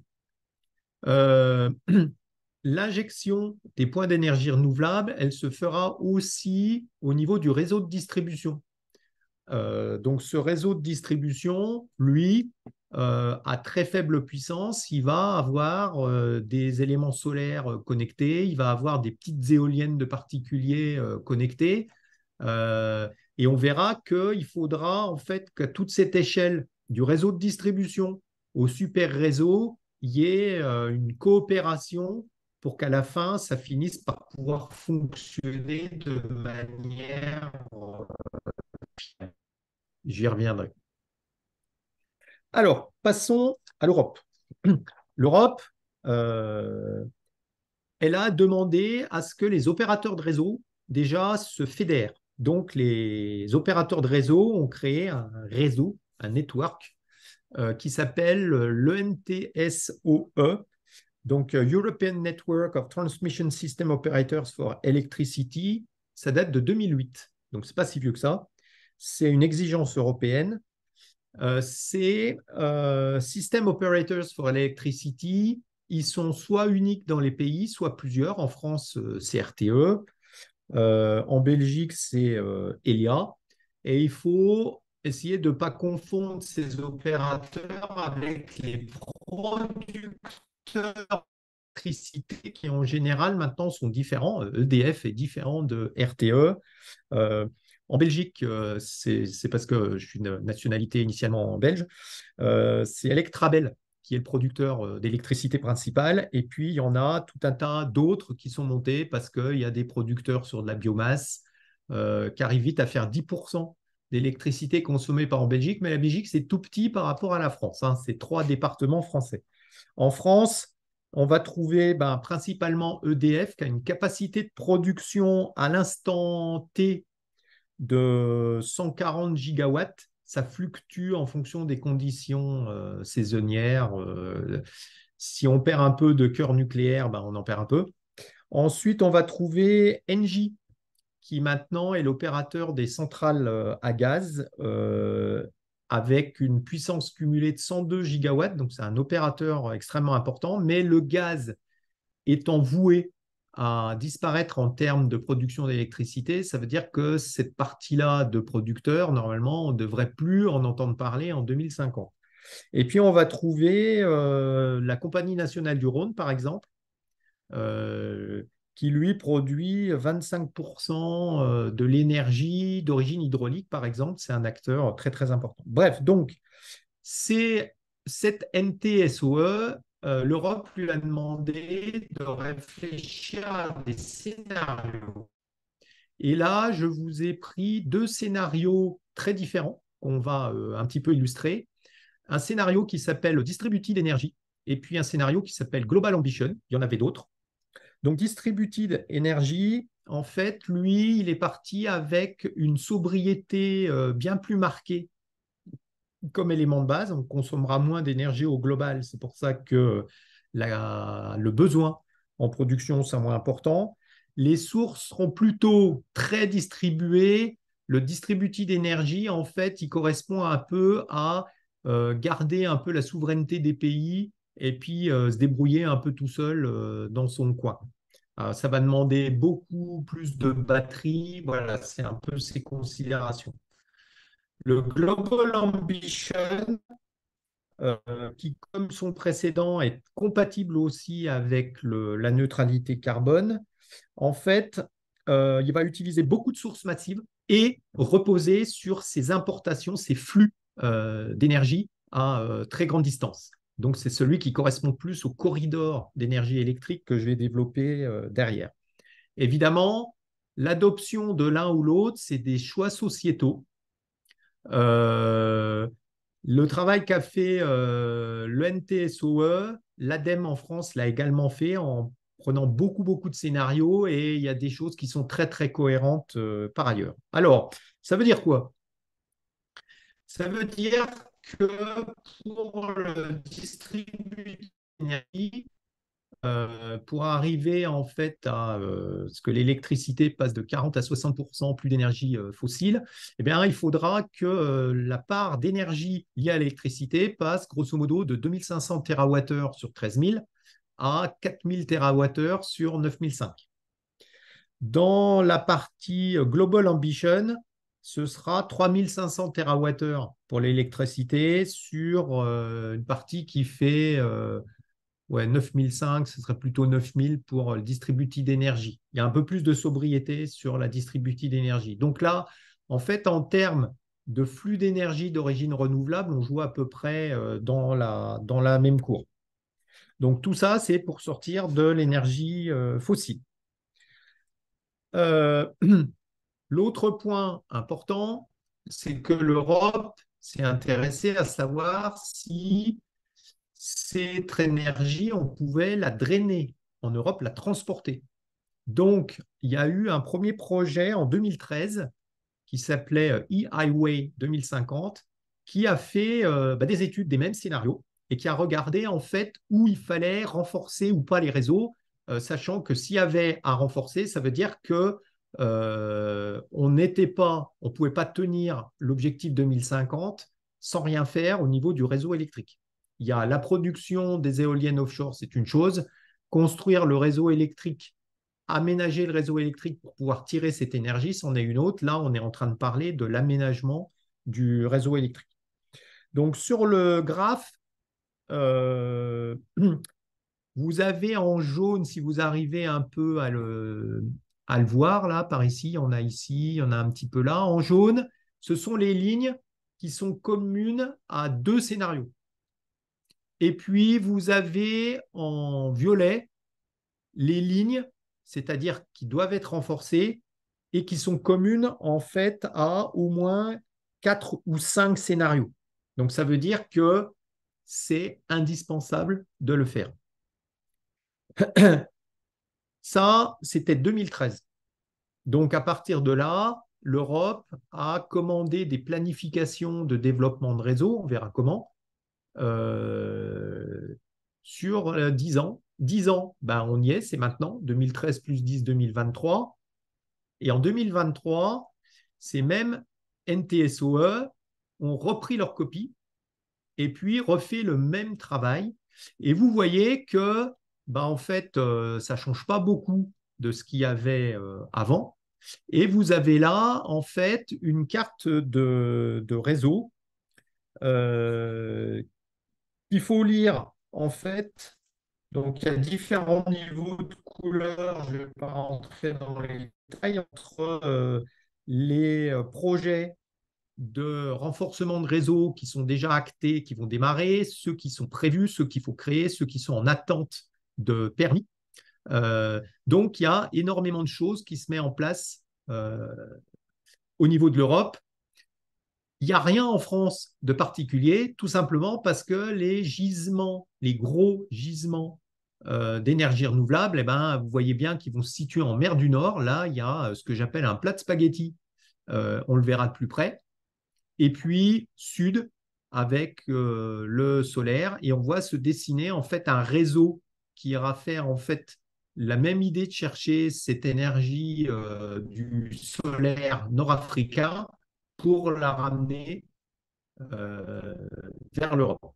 Euh, l'injection des points d'énergie renouvelable, elle se fera aussi au niveau du réseau de distribution. Euh, donc ce réseau de distribution, lui, euh, à très faible puissance, il va avoir euh, des éléments solaires connectés, il va avoir des petites éoliennes de particuliers connectées. Euh, et on verra qu'il faudra en fait que toute cette échelle du réseau de distribution au super réseau, il y ait euh, une coopération pour qu'à la fin, ça finisse par pouvoir fonctionner de manière... Euh, j'y reviendrai. Alors, passons à l'Europe. L'Europe, elle a demandé à ce que les opérateurs de réseau déjà se fédèrent donc, les opérateurs de réseau ont créé un réseau, un network, euh, qui s'appelle euh, l'ENTSOE, donc euh, European Network of Transmission System Operators for Electricity. Ça date de 2008, donc ce n'est pas si vieux que ça. C'est une exigence européenne. ces System Operators for Electricity, ils sont soit uniques dans les pays, soit plusieurs. En France, c'est RTE. Euh, en Belgique, c'est euh, Elia. Et il faut essayer de ne pas confondre ces opérateurs avec les producteurs d'électricité qui, en général, maintenant sont différents. EDF est différent de RTE. Euh, en Belgique, c'est parce que je suis une nationalité initialement belge, c'est Electrabel qui est le producteur euh, d'électricité principale. Et puis, il y en a tout un tas d'autres qui sont montés parce qu'il y a des producteurs sur de la biomasse euh, qui arrivent vite à faire 10% d'électricité consommée par en Belgique. Mais la Belgique, c'est tout petit par rapport à la France. Hein. C'est trois départements français. En France, on va trouver ben, principalement EDF qui a une capacité de production à l'instant T de 140 gigawatts ça fluctue en fonction des conditions euh, saisonnières. Euh, si on perd un peu de cœur nucléaire, ben, on en perd un peu. Ensuite, on va trouver Engie, qui maintenant est l'opérateur des centrales euh, à gaz avec une puissance cumulée de 102 gigawatts. Donc, c'est un opérateur extrêmement important, mais le gaz étant voué à disparaître en termes de production d'électricité, ça veut dire que cette partie-là de producteurs, normalement, on ne devrait plus en entendre parler en 2050. Et puis, on va trouver euh, la Compagnie nationale du Rhône, par exemple, euh, qui lui produit 25% euh, de l'énergie d'origine hydraulique, par exemple. C'est un acteur très, très important. Bref, donc, c'est cette NTSOE euh, l'Europe lui a demandé de réfléchir à des scénarios. Et là, je vous ai pris deux scénarios très différents qu'on va euh, un petit peu illustrer. Un scénario qui s'appelle Distributed Energy et puis un scénario qui s'appelle Global Ambition. Il y en avait d'autres. Donc Distributed Energy, en fait, lui, il est parti avec une sobriété euh, bien plus marquée comme élément de base, on consommera moins d'énergie au global. C'est pour ça que le besoin en production sera moins important. Les sources seront plutôt très distribuées. Le distributif d'énergie, en fait, il correspond un peu à euh, garder un peu la souveraineté des pays et puis euh, se débrouiller un peu tout seul euh, dans son coin. ça va demander beaucoup plus de batteries. Voilà, c'est un peu ces considérations. Le Global Ambition, euh, qui, comme son précédent, est compatible aussi avec la neutralité carbone, en fait, euh, il va utiliser beaucoup de sources massives et reposer sur ses importations, ses flux euh, d'énergie à très grande distance. Donc, c'est celui qui correspond plus au corridor d'énergie électrique que je vais développer derrière. Évidemment, l'adoption de l'un ou l'autre, c'est des choix sociétaux euh, le travail qu'a fait euh, le NTSOE, l'ADEME en France l'a également fait en prenant beaucoup, beaucoup de scénarios et il y a des choses qui sont très, très cohérentes euh, par ailleurs. Alors, ça veut dire quoi Ça veut dire que pour le distributeur euh, pour arriver en fait à euh, ce que l'électricité passe de 40 à 60 plus d'énergie euh, fossile, eh bien, il faudra que la part d'énergie liée à l'électricité passe grosso modo de 2500 TWh sur 13 000 à 4000 TWh sur 9005. Dans la partie Global Ambition, ce sera 3500 TWh pour l'électricité sur une partie qui fait ouais, 9005, ce serait plutôt 9000 pour euh, le distributif d'énergie. Il y a un peu plus de sobriété sur la distributive d'énergie. Donc là, en fait, en termes de flux d'énergie d'origine renouvelable, on joue à peu près euh, dans la, dans la même cour. Donc tout ça, c'est pour sortir de l'énergie euh, fossile. L'autre point important, c'est que l'Europe s'est intéressée à savoir si cette énergie, on pouvait la drainer en Europe, la transporter. Donc, il y a eu un premier projet en 2013 qui s'appelait euh, e-Highway 2050, qui a fait euh, bah, des études des mêmes scénarios et qui a regardé en fait où il fallait renforcer ou pas les réseaux, euh, sachant que s'il y avait à renforcer, ça veut dire que on n'était pas, on pouvait pas tenir l'objectif 2050 sans rien faire au niveau du réseau électrique il y a la production des éoliennes offshore, c'est une chose. Construire le réseau électrique, aménager le réseau électrique pour pouvoir tirer cette énergie, c'en est une autre. Là, on est en train de parler de l'aménagement du réseau électrique. Donc, sur le graphe, euh, vous avez en jaune, si vous arrivez un peu à le, à le voir, là, par ici, on a ici, on a un petit peu là. En jaune, ce sont les lignes qui sont communes à deux scénarios. Et puis, vous avez en violet les lignes, c'est-à-dire qui doivent être renforcées et qui sont communes en fait à au moins quatre ou cinq scénarios. Donc, ça veut dire que c'est indispensable de le faire. Ça, c'était 2013. Donc, à partir de là, l'Europe a commandé des planifications de développement de réseau, on verra comment, euh, sur 10 euh, ans. 10 ans, ben, on y est, c'est maintenant, 2013 plus 10, 2023. Et en 2023, ces mêmes NTSOE ont repris leur copie et puis refait le même travail. Et vous voyez que, ben, en fait, euh, ça ne change pas beaucoup de ce qu'il y avait avant. Et vous avez là, en fait, une carte de, réseau euh, il faut lire, en fait, donc il y a différents niveaux de couleurs, je ne vais pas rentrer dans les détails, entre euh, les euh, projets de renforcement de réseau qui sont déjà actés, qui vont démarrer, ceux qui sont prévus, ceux qu'il faut créer, ceux qui sont en attente de permis. Euh, donc il y a énormément de choses qui se mettent en place au niveau de l'Europe il n'y a rien en France de particulier, tout simplement parce que les gisements, les gros gisements euh, d'énergie renouvelable, eh ben, vous voyez bien qu'ils vont se situer en mer du Nord. Là, il y a euh, ce que j'appelle un plat de spaghettis. Euh, on le verra de plus près. Et puis, sud, avec le solaire. Et on voit se dessiner en fait un réseau qui ira faire en fait la même idée de chercher cette énergie du solaire nord-africain pour la ramener euh, vers l'Europe.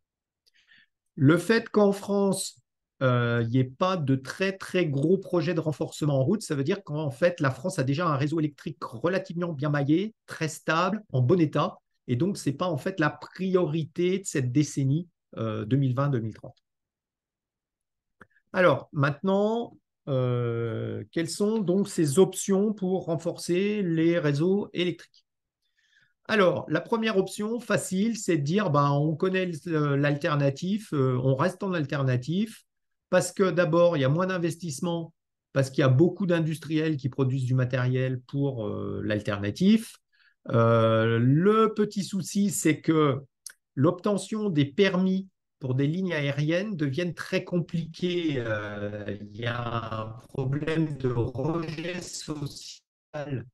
Le fait qu'en France, euh, il n'y ait pas de très très gros projets de renforcement en route, ça veut dire qu'en fait, la France a déjà un réseau électrique relativement bien maillé, très stable, en bon état, et donc ce n'est pas en fait la priorité de cette décennie 2020-2030. Euh, Alors maintenant, quelles sont donc ces options pour renforcer les réseaux électriques alors, la première option facile, c'est de dire ben, on connaît euh, l'alternatif, euh, on reste en alternatif, parce que d'abord, il y a moins d'investissement, parce qu'il y a beaucoup d'industriels qui produisent du matériel pour euh, l'alternatif. le petit souci, c'est que l'obtention des permis pour des lignes aériennes deviennent très compliquées. il y a un problème de rejet social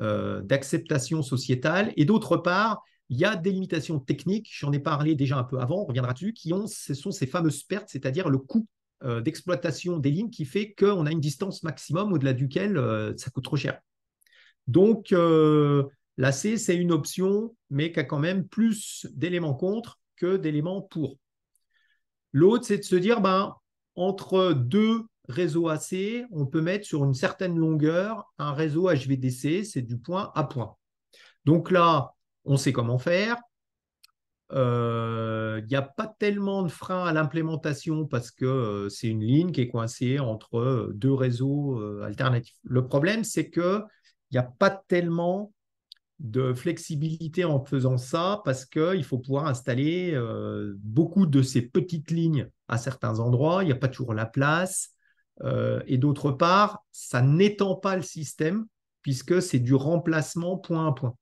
euh, d'acceptation sociétale, et d'autre part, il y a des limitations techniques, j'en ai parlé déjà un peu avant, on reviendra dessus, qui ont, ce sont ces fameuses pertes, c'est-à-dire le coût euh, d'exploitation des lignes qui fait qu'on a une distance maximum au-delà duquel euh, ça coûte trop cher. Donc, la C, c'est une option, mais qui a quand même plus d'éléments contre que d'éléments pour. L'autre, c'est de se dire, ben, entre deux réseau AC, on peut mettre sur une certaine longueur un réseau HVDC, c'est du point à point. Donc là, on sait comment faire. Il euh, n'y a pas tellement de frein à l'implémentation parce que euh, c'est une ligne qui est coincée entre euh, deux réseaux alternatifs. Le problème, c'est qu'il n'y a pas tellement de flexibilité en faisant ça parce qu'il faut pouvoir installer beaucoup de ces petites lignes à certains endroits. Il n'y a pas toujours la place. Euh, et d'autre part, ça n'étend pas le système puisque c'est du remplacement point à point.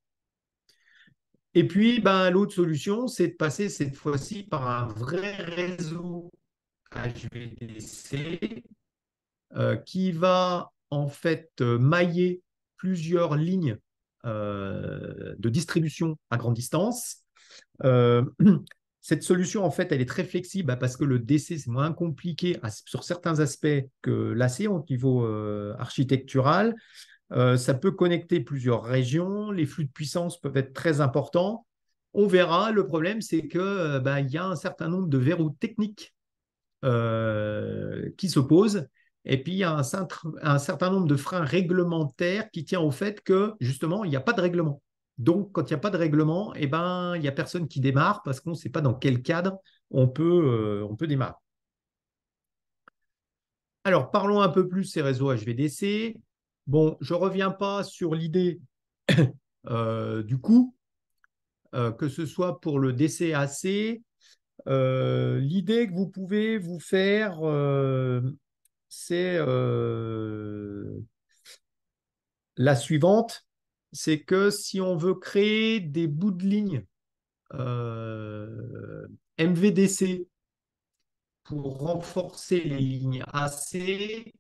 Et puis, ben, l'autre solution, c'est de passer cette fois-ci par un vrai réseau HVDC euh, qui va en fait mailler plusieurs lignes euh, de distribution à grande distance. Cette solution, en fait, elle est très flexible bah, parce que le DC, c'est moins compliqué sur certains aspects que l'AC au niveau euh, architectural. Euh, ça peut connecter plusieurs régions, les flux de puissance peuvent être très importants. On verra, le problème, c'est qu'il euh, bah, y a un certain nombre de verrous techniques qui s'opposent. Et puis, il y a un, un certain nombre de freins réglementaires qui tient au fait que, justement, il n'y a pas de règlement. Donc, quand il n'y a pas de règlement, eh ben, il n'y a personne qui démarre parce qu'on ne sait pas dans quel cadre on peut, euh, on peut démarrer. Alors, parlons un peu plus ces réseaux HVDC. Bon, je ne reviens pas sur l'idée euh, du coup, euh, que ce soit pour le DCAC. l'idée que vous pouvez vous faire, c'est la suivante c'est que si on veut créer des bouts de lignes euh, MVDC pour renforcer les lignes AC,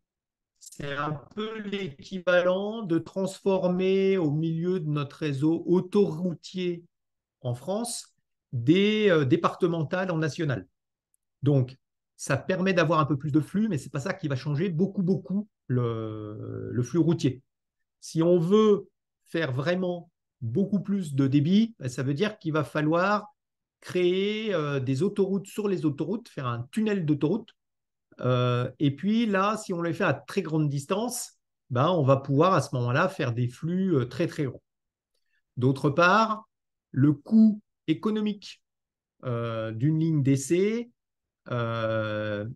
c'est un peu l'équivalent de transformer au milieu de notre réseau autoroutier en France des euh, départementales en nationales. Donc, ça permet d'avoir un peu plus de flux, mais ce n'est pas ça qui va changer beaucoup, beaucoup le flux routier. Si on veut faire vraiment beaucoup plus de débit, ben, ça veut dire qu'il va falloir créer euh, des autoroutes sur les autoroutes, faire un tunnel d'autoroute. Euh, et puis là, si on les fait à très grande distance, ben, on va pouvoir à ce moment-là faire des flux euh, très très gros. D'autre part, le coût économique d'une ligne d'essai, elle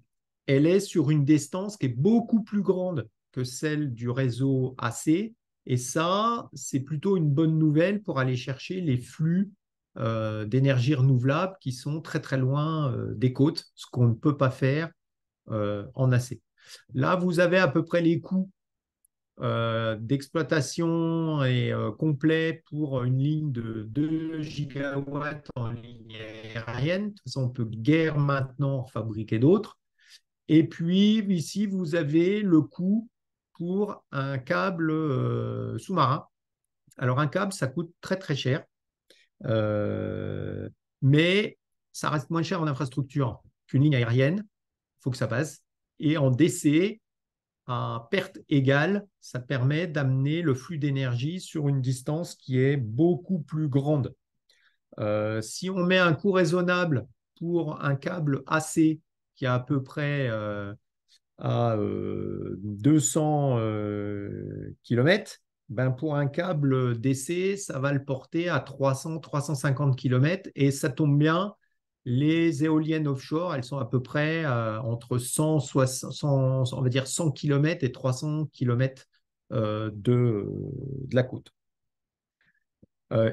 est sur une distance qui est beaucoup plus grande que celle du réseau AC, et ça, c'est plutôt une bonne nouvelle pour aller chercher les flux euh, d'énergie renouvelable qui sont très très loin euh, des côtes, ce qu'on ne peut pas faire euh, en assez. Là, vous avez à peu près les coûts d'exploitation et complet pour une ligne de 2 gigawatts en ligne aérienne. De toute façon, on peut guère maintenant fabriquer d'autres. Et puis ici, vous avez le coût pour un câble euh, sous-marin. Alors un câble, ça coûte très très cher, euh, mais ça reste moins cher en infrastructure qu'une ligne aérienne. Il faut que ça passe. Et en DC, à perte égale, ça permet d'amener le flux d'énergie sur une distance qui est beaucoup plus grande. Euh, si on met un coût raisonnable pour un câble AC qui a à peu près à 200 euh, euh, km, ben pour un câble d'essai ça va le porter à 300-350 km et ça tombe bien, les éoliennes offshore, elles sont à peu près euh, entre 100, 100, on va dire 100 km et 300 km de, de, la côte.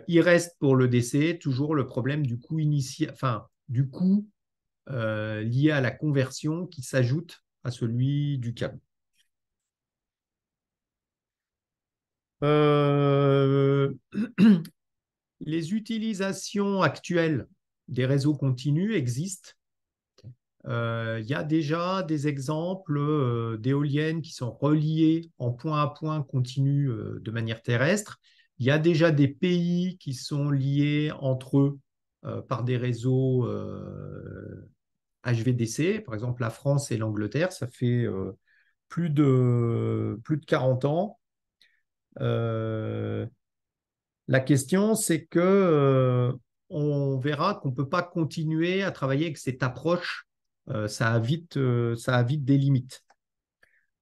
il reste pour le DC toujours le problème du coût, initial, enfin, du coût lié à la conversion qui s'ajoute à celui du câble. Euh, les utilisations actuelles des réseaux continus existent. Euh, il y a déjà des exemples euh, d'éoliennes qui sont reliées en point à point continu de manière terrestre. Il y a déjà des pays qui sont liés entre eux par des réseaux HVDC, par exemple la France et l'Angleterre, ça fait euh, plus, de, plus de 40 ans. Euh, la question, c'est que euh, on verra qu'on ne peut pas continuer à travailler avec cette approche. ça, a vite, ça a vite des limites.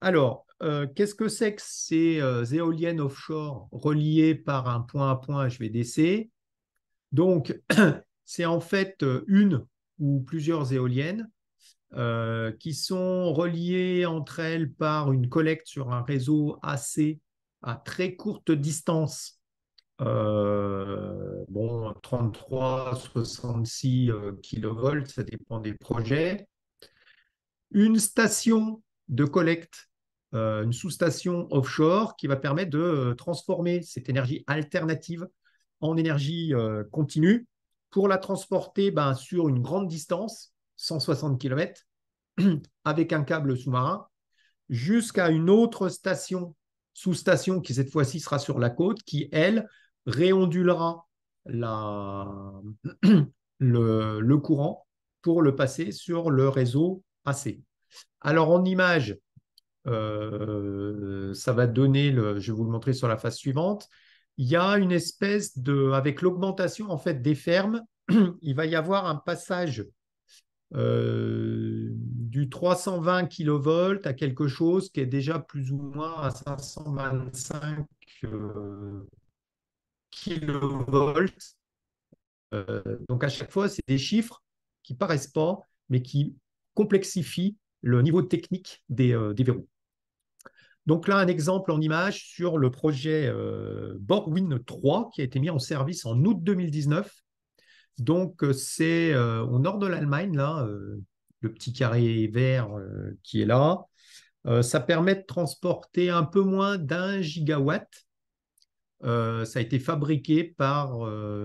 Alors, qu'est-ce que c'est que ces éoliennes offshore reliées par un point à point HVDC Donc, c'est en fait une ou plusieurs éoliennes euh, qui sont reliées entre elles par une collecte sur un réseau AC à très courte distance. Euh, bon, 33, 66 kV, ça dépend des projets. Une station de collecte, euh, une sous-station offshore qui va permettre de transformer cette énergie alternative en énergie continue pour la transporter ben, sur une grande distance, 160 km, avec un câble sous-marin, jusqu'à une autre station, sous-station qui cette fois-ci sera sur la côte, qui, elle, réondulera le, courant pour le passer sur le réseau AC. Alors en image, euh, ça va donner, le, je vais vous le montrer sur la face suivante, il y a une espèce de, avec l'augmentation en fait des fermes, il va y avoir un passage euh, du 320 kV à quelque chose qui est déjà plus ou moins à 525 euh, kV. Euh, donc à chaque fois, c'est des chiffres qui paraissent pas, mais qui complexifient le niveau technique des, des verrous. Donc là, un exemple en image sur le projet euh, Borwin 3 qui a été mis en service en août 2019. Donc euh, c'est euh, au nord de l'Allemagne, là, le petit carré vert qui est là. ça permet de transporter un peu moins d'un gigawatt. ça a été fabriqué par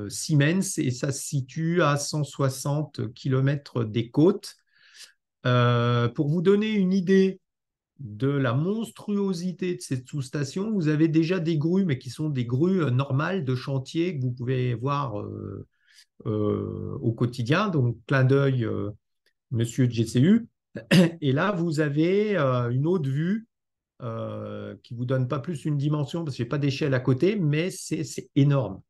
Siemens et ça se situe à 160 km des côtes. pour vous donner une idée de la monstruosité de cette sous-station, vous avez déjà des grues, mais qui sont des grues euh, normales de chantier que vous pouvez voir euh, euh, au quotidien. Donc, clin d'œil, monsieur GCU. Et là, vous avez une autre vue qui ne vous donne pas plus une dimension parce qu'il n'y a pas d'échelle à côté, mais c'est énorme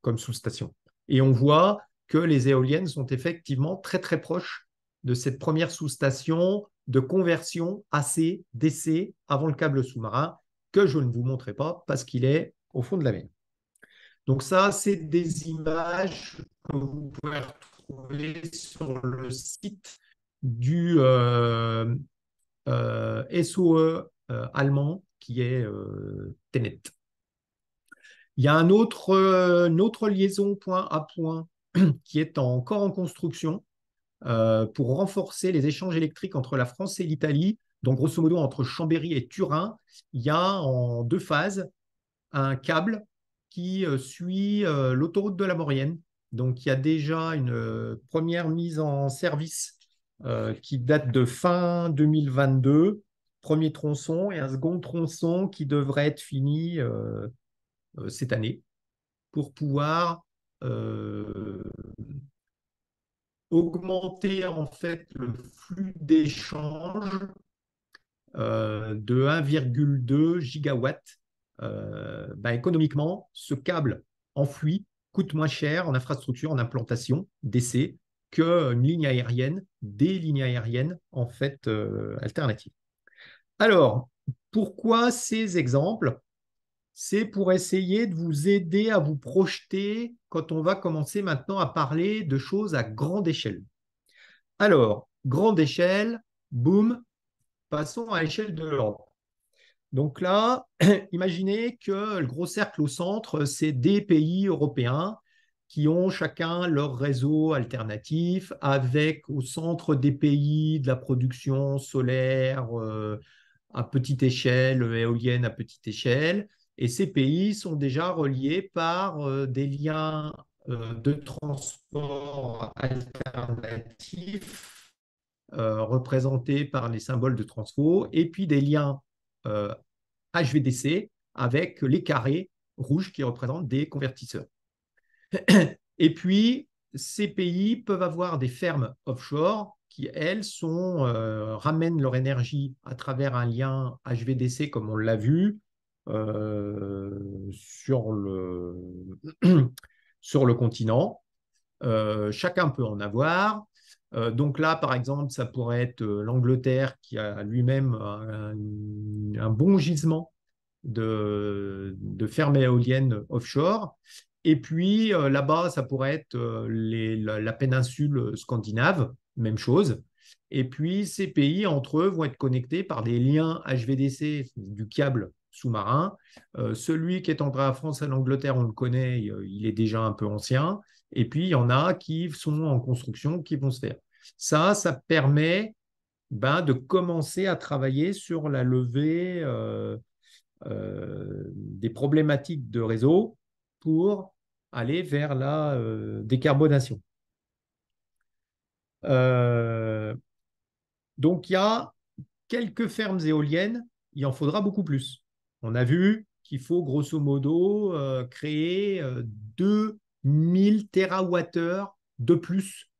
comme sous-station. Et on voit que les éoliennes sont effectivement très, très proches de cette première sous-station de conversion AC, DC avant le câble sous-marin que je ne vous montrerai pas parce qu'il est au fond de la mer. Donc ça, c'est des images que vous pouvez retrouver sur le site du euh, euh, SOE euh, allemand qui est Tenet. Il y a un autre, une autre liaison point à point qui est encore en construction euh, pour renforcer les échanges électriques entre la France et l'Italie. Donc, grosso modo, entre Chambéry et Turin, il y a en deux phases un câble qui euh, suit euh, l'autoroute de la Maurienne. Donc, il y a déjà une première mise en service qui date de fin 2022, premier tronçon, et un second tronçon qui devrait être fini cette année pour pouvoir augmenter en fait le flux d'échange euh, de 1,2 gigawatts. Euh, bah, économiquement, ce câble enfoui coûte moins cher en infrastructure, en implantation d'essai qu'une euh, ligne aérienne, des lignes aériennes en fait alternatives. Alors, pourquoi ces exemples c'est pour essayer de vous aider à vous projeter quand on va commencer maintenant à parler de choses à grande échelle. Alors, grande échelle, boum, passons à l'échelle de l'Europe. Donc là, imaginez que le gros cercle au centre, c'est des pays européens qui ont chacun leur réseau alternatif avec au centre des pays de la production solaire euh, à petite échelle, éolienne à petite échelle, et ces pays sont déjà reliés par euh, des liens euh, de transport alternatifs euh, représentés par les symboles de transport, et puis des liens HVDC avec les carrés rouges qui représentent des convertisseurs. Et puis, ces pays peuvent avoir des fermes offshore qui, elles, ramènent leur énergie à travers un lien HVDC, comme on l'a vu, euh, sur, le sur le continent. Euh, chacun peut en avoir. Euh, donc là, par exemple, ça pourrait être l'Angleterre qui a lui-même un, bon gisement de, de fermes éoliennes offshore. Et puis là-bas, ça pourrait être les, la, péninsule scandinave, même chose. Et puis ces pays entre eux vont être connectés par des liens HVDC, du câble sous-marin. Euh, celui qui est entré à France et l'Angleterre, on le connaît, euh, il est déjà un peu ancien. Et puis, il y en a qui sont en construction, qui vont se faire. Ça, ça permet ben, de commencer à travailler sur la levée euh, des problématiques de réseau pour aller vers la décarbonation. donc, il y a quelques fermes éoliennes, il en faudra beaucoup plus. On a vu qu'il faut grosso modo euh, créer 2000 euh, TWh de plus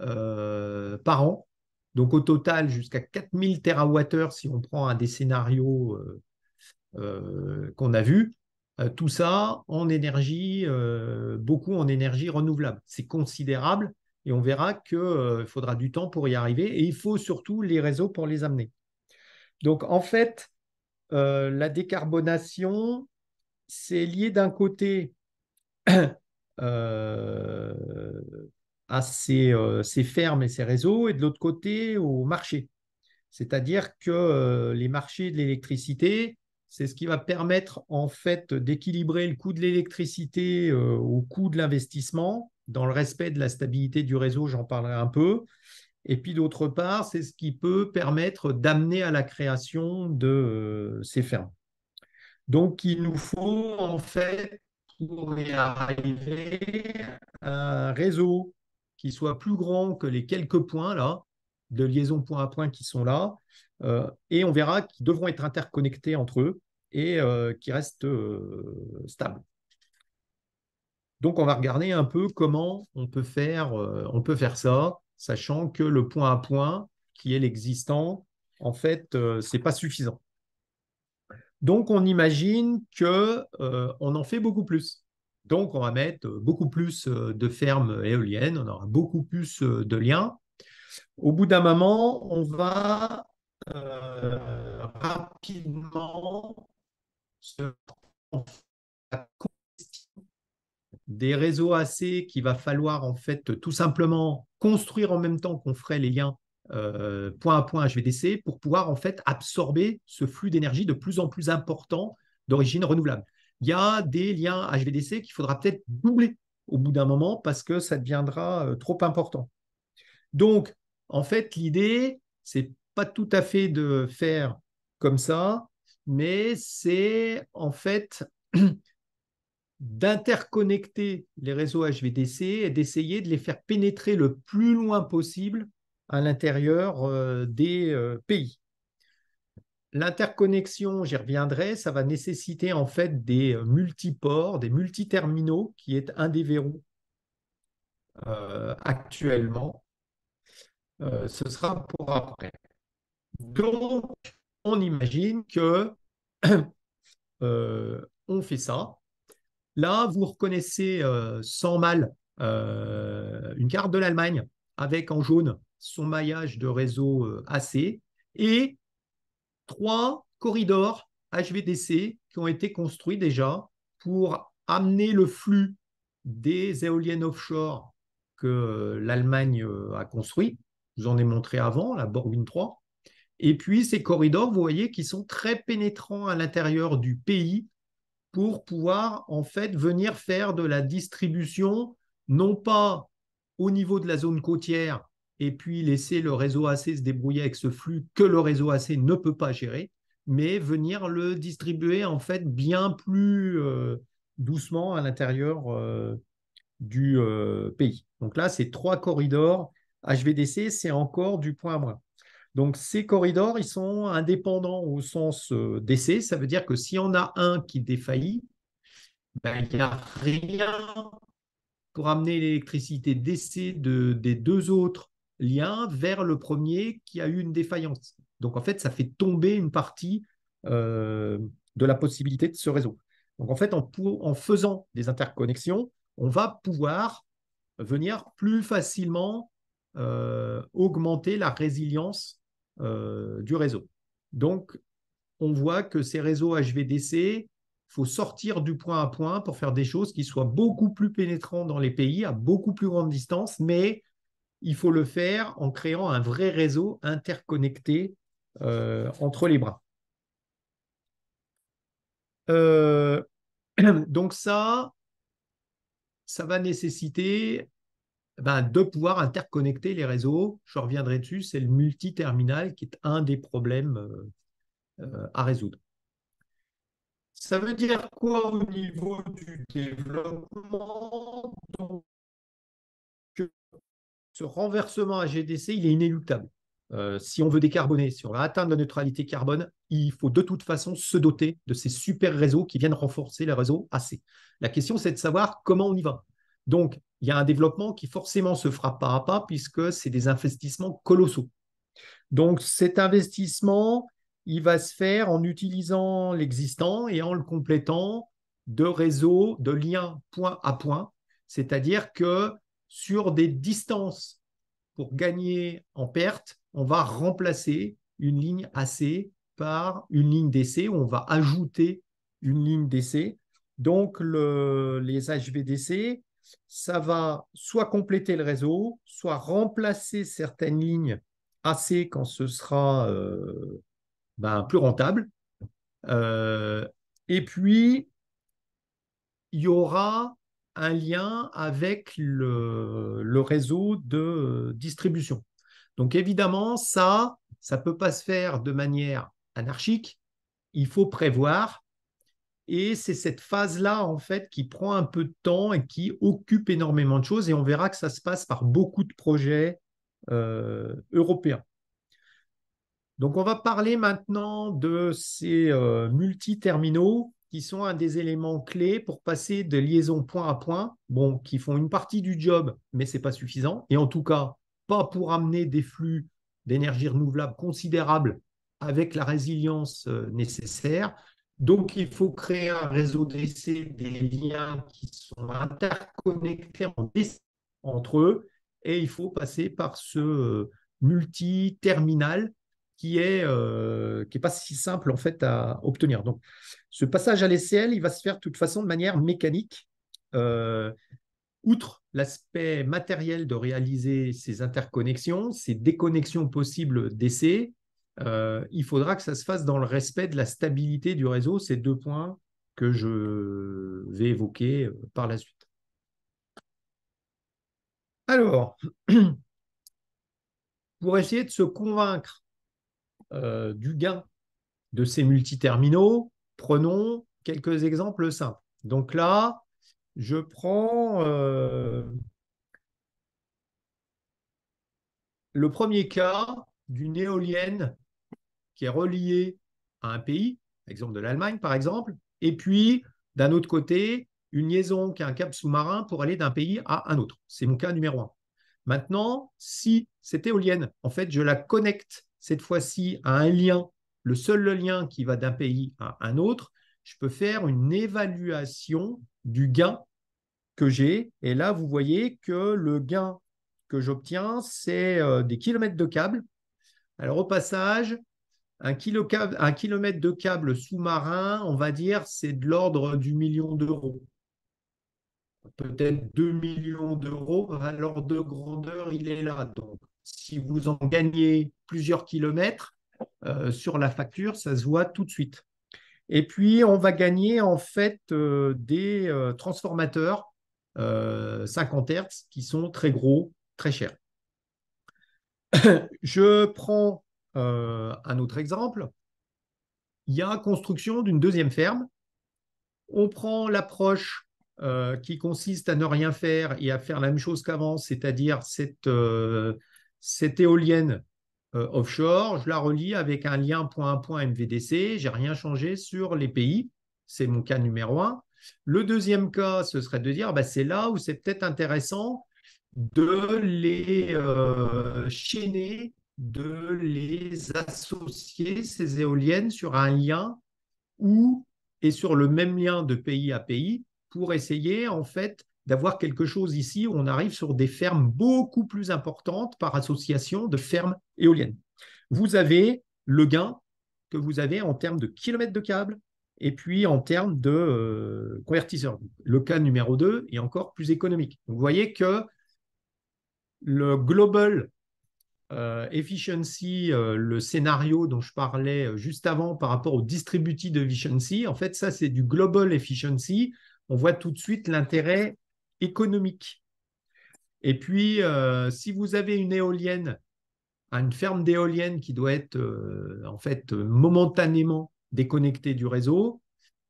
euh, par an. Donc au total, jusqu'à 4000 TWh si on prend un des scénarios qu'on a vus. tout ça en énergie, beaucoup en énergie renouvelable. C'est considérable et on verra qu'il faudra du temps pour y arriver et il faut surtout les réseaux pour les amener. Donc en fait, euh, la décarbonation, c'est lié d'un côté euh, à euh, ces, fermes et ces réseaux et de l'autre côté au marché. C'est-à-dire que les marchés de l'électricité, c'est ce qui va permettre en fait d'équilibrer le coût de l'électricité au coût de l'investissement, dans le respect de la stabilité du réseau, j'en parlerai un peu, et puis d'autre part, c'est ce qui peut permettre d'amener à la création de euh, ces fermes. Donc il nous faut en fait, pour y arriver, un réseau qui soit plus grand que les quelques points là, de liaison point à point qui sont là, euh, et on verra qu'ils devront être interconnectés entre eux et euh, qui restent euh, stables. Donc on va regarder un peu comment on peut faire, on peut faire ça sachant que le point à point, qui est l'existant, en fait, ce euh, c'est pas suffisant. Donc, on imagine que euh, on en fait beaucoup plus. Donc, on va mettre euh, beaucoup plus de fermes éoliennes, on aura beaucoup plus de liens. Au bout d'un moment, on va rapidement se des réseaux AC qu'il va falloir en fait tout simplement construire en même temps qu'on ferait les liens euh, point à point HVDC pour pouvoir en fait absorber ce flux d'énergie de plus en plus important d'origine renouvelable. Il y a des liens HVDC qu'il faudra peut-être doubler au bout d'un moment parce que ça deviendra euh, trop important. Donc, en fait, l'idée, c'est pas tout à fait de faire comme ça, mais c'est en fait d'interconnecter les réseaux HVDC et d'essayer de les faire pénétrer le plus loin possible à l'intérieur euh, des euh, pays. L'interconnexion, j'y reviendrai, ça va nécessiter en fait des euh, multiports, des multiterminaux, qui est un des verrous actuellement. ce sera pour après. Donc, on imagine que on fait ça, Là, vous reconnaissez euh, sans mal euh, une carte de l'Allemagne avec en jaune son maillage de réseau euh, AC et trois corridors HVDC qui ont été construits déjà pour amener le flux des éoliennes offshore que l'Allemagne a construit. Je vous en ai montré avant, la Borwin 3. Et puis ces corridors, vous voyez, qui sont très pénétrants à l'intérieur du pays pour pouvoir en fait venir faire de la distribution, non pas au niveau de la zone côtière et puis laisser le réseau AC se débrouiller avec ce flux que le réseau AC ne peut pas gérer, mais venir le distribuer en fait bien plus euh, doucement à l'intérieur euh, du euh, pays. Donc là, c'est trois corridors HVDC, c'est encore du point à moins. Donc ces corridors, ils sont indépendants au sens euh, d'essai. Ça veut dire que s'il y en a un qui défaillit, ben, il n'y a rien pour amener l'électricité d'essai de, des deux autres liens vers le premier qui a eu une défaillance. Donc en fait, ça fait tomber une partie euh, de la possibilité de ce réseau. Donc en fait, en, faisant des interconnexions, on va pouvoir venir plus facilement euh, augmenter la résilience euh, du réseau. Donc, on voit que ces réseaux HVDC, il faut sortir du point à point pour faire des choses qui soient beaucoup plus pénétrantes dans les pays, à beaucoup plus grande distance, mais il faut le faire en créant un vrai réseau interconnecté euh, entre les bras. Euh, donc ça, ça va nécessiter eh ben, de pouvoir interconnecter les réseaux. Je reviendrai dessus, c'est le multi-terminal qui est un des problèmes euh, euh, à résoudre. Ça veut dire quoi au niveau du développement Donc, Ce renversement à GDC, il est inéluctable. Euh, si on veut décarboner, si on veut atteindre la neutralité carbone, il faut de toute façon se doter de ces super réseaux qui viennent renforcer les réseaux AC. La question, c'est de savoir comment on y va. Donc, il y a un développement qui forcément se fera pas à pas puisque c'est des investissements colossaux. Donc, cet investissement, il va se faire en utilisant l'existant et en le complétant de réseaux, de liens point à point. C'est-à-dire que sur des distances, pour gagner en perte, on va remplacer une ligne AC par une ligne ou on va ajouter une ligne DC. Donc, les HVDC, ça va soit compléter le réseau, soit remplacer certaines lignes assez quand ce sera euh, ben, plus rentable. Euh, et puis, il y aura un lien avec le, le, réseau de distribution. Donc évidemment, ça, ça ne peut pas se faire de manière anarchique. Il faut prévoir et c'est cette phase-là, en fait, qui prend un peu de temps et qui occupe énormément de choses. Et on verra que ça se passe par beaucoup de projets euh, européens. Donc, on va parler maintenant de ces euh, multi-terminaux qui sont un des éléments clés pour passer de liaisons point à point, bon, qui font une partie du job, mais ce n'est pas suffisant. Et en tout cas, pas pour amener des flux d'énergie renouvelable considérables avec la résilience euh, nécessaire, donc, il faut créer un réseau d'essais, des liens qui sont interconnectés entre eux, et il faut passer par ce euh, multi-terminal qui n'est euh, pas si simple en fait à obtenir. Donc, ce passage à l'ECL, il va se faire de toute façon de manière mécanique. Euh, outre l'aspect matériel de réaliser ces interconnexions, ces déconnexions possibles d'essais, euh, il faudra que ça se fasse dans le respect de la stabilité du réseau. Ces deux points que je vais évoquer euh, par la suite. Alors, pour essayer de se convaincre euh, du gain de ces multiterminaux, prenons quelques exemples simples. Donc là, je prends le premier cas d'une éolienne qui est relié à un pays, exemple de l'Allemagne par exemple, et puis d'un autre côté, une liaison qui est un câble sous-marin pour aller d'un pays à un autre. C'est mon cas numéro un. Maintenant, si cette éolienne, en fait, je la connecte cette fois-ci à un lien, le seul lien qui va d'un pays à un autre, je peux faire une évaluation du gain que j'ai. Et là, vous voyez que le gain que j'obtiens, c'est euh, des kilomètres de câble. Alors au passage, un, kilomètre de câble sous-marin, on va dire, c'est de l'ordre du million d'euros. Peut-être 2 millions d'euros, alors de grandeur, il est là. Donc, si vous en gagnez plusieurs kilomètres euh, sur la facture, ça se voit tout de suite. Et puis, on va gagner en fait euh, des euh, transformateurs 50 Hz qui sont très gros, très chers. Je prends euh, un autre exemple, il y a construction d'une deuxième ferme. On prend l'approche euh, qui consiste à ne rien faire et à faire la même chose qu'avant, c'est-à-dire cette, euh, cette éolienne offshore, je la relie avec un lien point à point MVDC, j'ai rien changé sur les pays, c'est mon cas numéro un. Le deuxième cas, ce serait de dire, bah, c'est là où c'est peut-être intéressant de les chaîner de les associer, ces éoliennes, sur un lien ou et sur le même lien de pays à pays pour essayer en fait d'avoir quelque chose ici où on arrive sur des fermes beaucoup plus importantes par association de fermes éoliennes. Vous avez le gain que vous avez en termes de kilomètres de câbles et puis en termes de convertisseur convertisseurs. Le cas numéro 2 est encore plus économique. vous voyez que le global euh, efficiency, euh, le scénario dont je parlais euh, juste avant par rapport au distributed efficiency, en fait, ça, c'est du global efficiency. On voit tout de suite l'intérêt économique. Et puis, si vous avez une éolienne, hein, une ferme d'éoliennes qui doit être en fait momentanément déconnectée du réseau,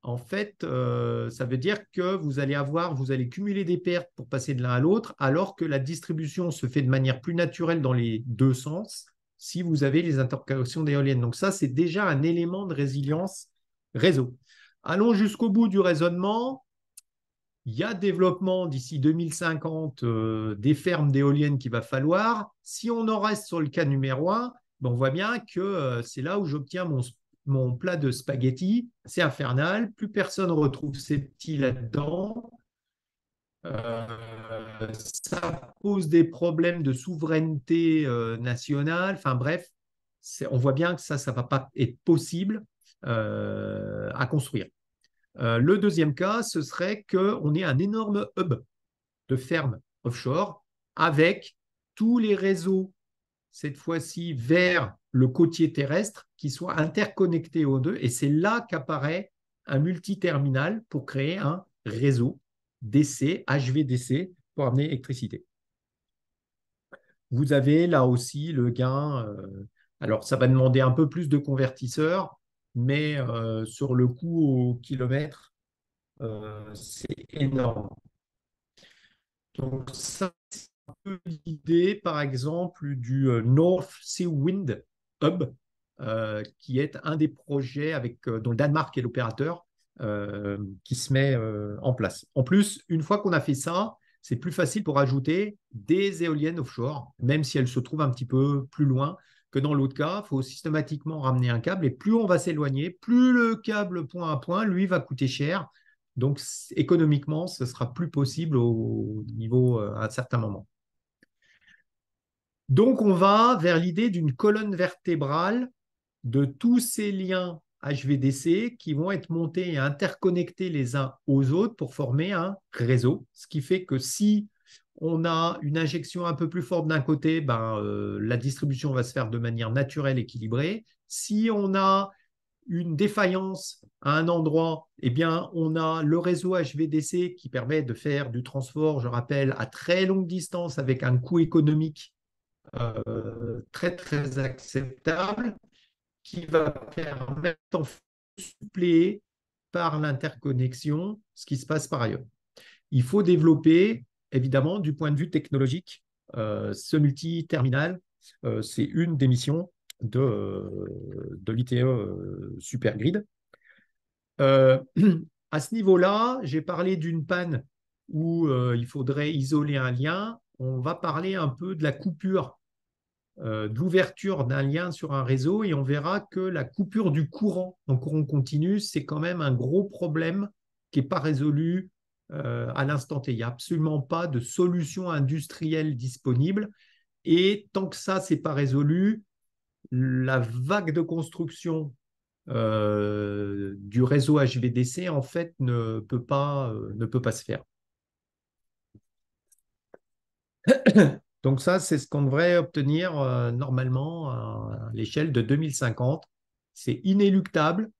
en fait, euh, ça veut dire que vous allez avoir, vous allez cumuler des pertes pour passer de l'un à l'autre, alors que la distribution se fait de manière plus naturelle dans les deux sens si vous avez les interconnexions d'éoliennes. Donc ça, c'est déjà un élément de résilience réseau. Allons jusqu'au bout du raisonnement. Il y a développement d'ici 2050 euh, des fermes d'éoliennes qu'il va falloir. Si on en reste sur le cas numéro un, ben, on voit bien que euh, c'est là où j'obtiens mon mon plat de spaghetti, c'est infernal, plus personne retrouve ses petits là-dedans. Euh, ça pose des problèmes de souveraineté euh, nationale. Enfin bref, on voit bien que ça, ça ne va pas être possible euh, à construire. le deuxième cas, ce serait qu'on ait un énorme hub de fermes offshore avec tous les réseaux, cette fois-ci vers le côtier terrestre qui soit interconnecté aux deux. Et c'est là qu'apparaît un multi-terminal pour créer un réseau DC, HVDC, pour amener l'électricité. Vous avez là aussi le gain. Euh, alors, ça va demander un peu plus de convertisseurs, mais euh, sur le coût au kilomètre, euh, c'est énorme. Donc, ça, c'est un peu l'idée, par exemple, du North Sea Wind, euh, qui est un des projets avec, euh, dont le Danemark est l'opérateur euh, qui se met en place. En plus, une fois qu'on a fait ça, c'est plus facile pour ajouter des éoliennes offshore, même si elles se trouvent un petit peu plus loin que dans l'autre cas. Il faut systématiquement ramener un câble et plus on va s'éloigner, plus le câble point à point, lui, va coûter cher. Donc économiquement, ce sera plus possible au niveau à un certain moment. Donc, on va vers l'idée d'une colonne vertébrale de tous ces liens HVDC qui vont être montés et interconnectés les uns aux autres pour former un réseau. Ce qui fait que si on a une injection un peu plus forte d'un côté, ben, euh, la distribution va se faire de manière naturelle, équilibrée. Si on a une défaillance à un endroit, eh bien, on a le réseau HVDC qui permet de faire du transport, je rappelle, à très longue distance avec un coût économique euh, très très acceptable qui va permettre temps suppléer par l'interconnexion ce qui se passe par ailleurs. Il faut développer, évidemment, du point de vue technologique, euh, ce multi-terminal. Euh, c'est une des missions de, de l'ITE Supergrid. à ce niveau-là, j'ai parlé d'une panne où il faudrait isoler un lien on va parler un peu de la coupure, euh, de l'ouverture d'un lien sur un réseau, et on verra que la coupure du courant, en courant continu, c'est quand même un gros problème qui n'est pas résolu euh, à l'instant T. Il n'y a absolument pas de solution industrielle disponible. Et tant que ça, n'est pas résolu, la vague de construction euh, du réseau HVDC, en fait, ne peut pas, ne peut pas se faire. Donc ça, c'est ce qu'on devrait obtenir euh, normalement euh, à l'échelle de 2050. C'est inéluctable,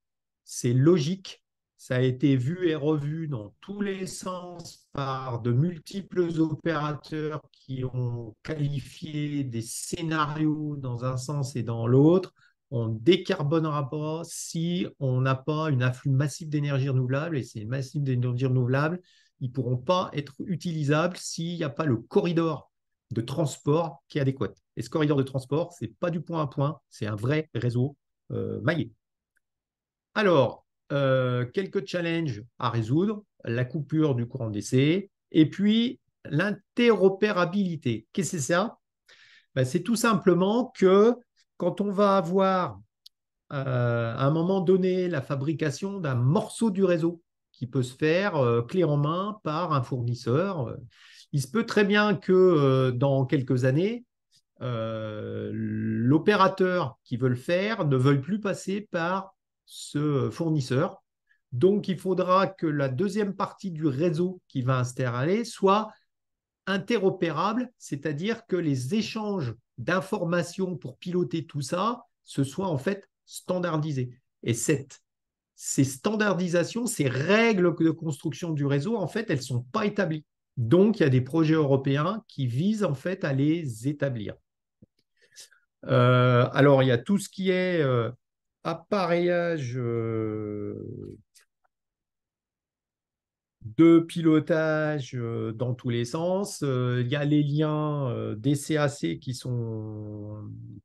c'est logique, ça a été vu et revu dans tous les sens par de multiples opérateurs qui ont qualifié des scénarios dans un sens et dans l'autre. On ne décarbonera pas si on n'a pas une afflux massive d'énergie renouvelable, et c'est massive d'énergie renouvelable, ils ne pourront pas être utilisables s'il n'y a pas le corridor de transport qui est adéquat. Et ce corridor de transport, ce n'est pas du point à point, c'est un vrai réseau euh, maillé. Alors, euh, quelques challenges à résoudre, la coupure du courant d'essai, et puis l'interopérabilité. Qu'est-ce que c'est ça ben, C'est tout simplement que quand on va avoir euh, à un moment donné la fabrication d'un morceau du réseau qui peut se faire euh, clé en main par un fournisseur. Euh, il se peut très bien que euh, dans quelques années, l'opérateur qui veut le faire ne veuille plus passer par ce fournisseur. Donc, il faudra que la deuxième partie du réseau qui va installer soit interopérable, c'est-à-dire que les échanges d'informations pour piloter tout ça, se soit en fait standardisé. Et cette ces standardisations, ces règles de construction du réseau, en fait, elles ne sont pas établies. Donc, il y a des projets européens qui visent en fait à les établir. Euh, alors, il y a tout ce qui est euh, appareillage euh, de pilotage euh, dans tous les sens. Euh, il y a les liens euh, des CAC qui sont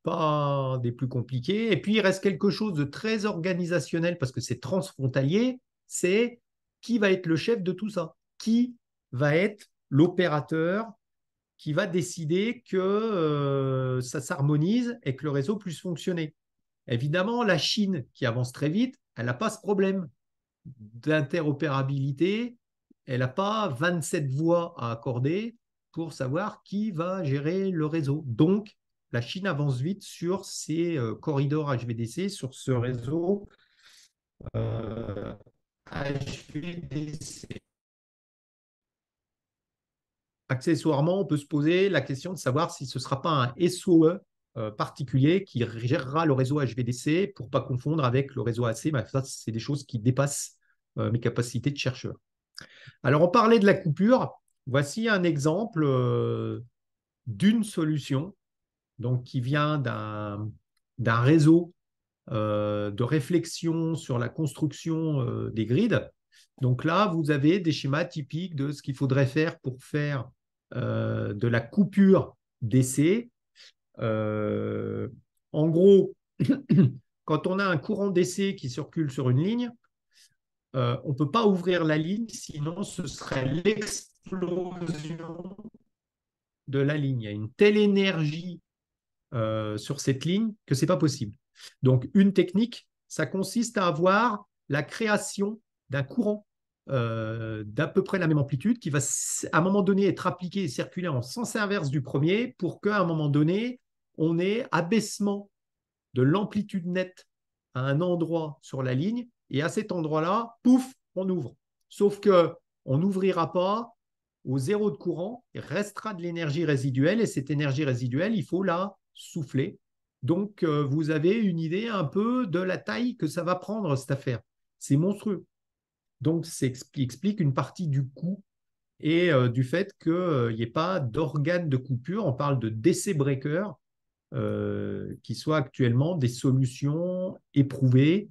pas des plus compliqués. Et puis, il reste quelque chose de très organisationnel parce que c'est transfrontalier. C'est qui va être le chef de tout ça Qui va être l'opérateur qui va décider que ça s'harmonise et que le réseau puisse fonctionner Évidemment, la Chine, qui avance très vite, elle n'a pas ce problème d'interopérabilité elle n'a pas 27 voix à accorder pour savoir qui va gérer le réseau. Donc, la Chine avance vite sur ces euh, corridors HVDC, sur ce réseau HVDC. Euh, Accessoirement, on peut se poser la question de savoir si ce ne sera pas un SOE euh, particulier qui gérera le réseau HVDC pour pas confondre avec le réseau AC. Mais ça, c'est des choses qui dépassent mes capacités de chercheur. Alors, on parlait de la coupure. Voici un exemple euh, d'une solution donc, qui vient d'un réseau euh, de réflexion sur la construction euh, des grids. Donc là, vous avez des schémas typiques de ce qu'il faudrait faire pour faire de la coupure d'essai. en gros, quand on a un courant d'essai qui circule sur une ligne, euh, on ne peut pas ouvrir la ligne, sinon ce serait l'explosion de la ligne. Il y a une telle énergie euh, sur cette ligne que ce n'est pas possible. Donc, une technique, ça consiste à avoir la création d'un courant euh, d'à peu près la même amplitude qui va à un moment donné être appliqué et circuler en sens inverse du premier pour qu'à un moment donné, on ait abaissement de l'amplitude nette à un endroit sur la ligne et à cet endroit-là, pouf, on ouvre. Sauf que on n'ouvrira pas au zéro de courant, il restera de l'énergie résiduelle et cette énergie résiduelle, il faut la souffler. Donc, euh, vous avez une idée un peu de la taille que ça va prendre cette affaire. C'est monstrueux. Donc, ça explique une partie du coût et euh, du fait qu'il euh, n'y ait pas d'organes de coupure. On parle de décès breakers qui soient actuellement des solutions éprouvées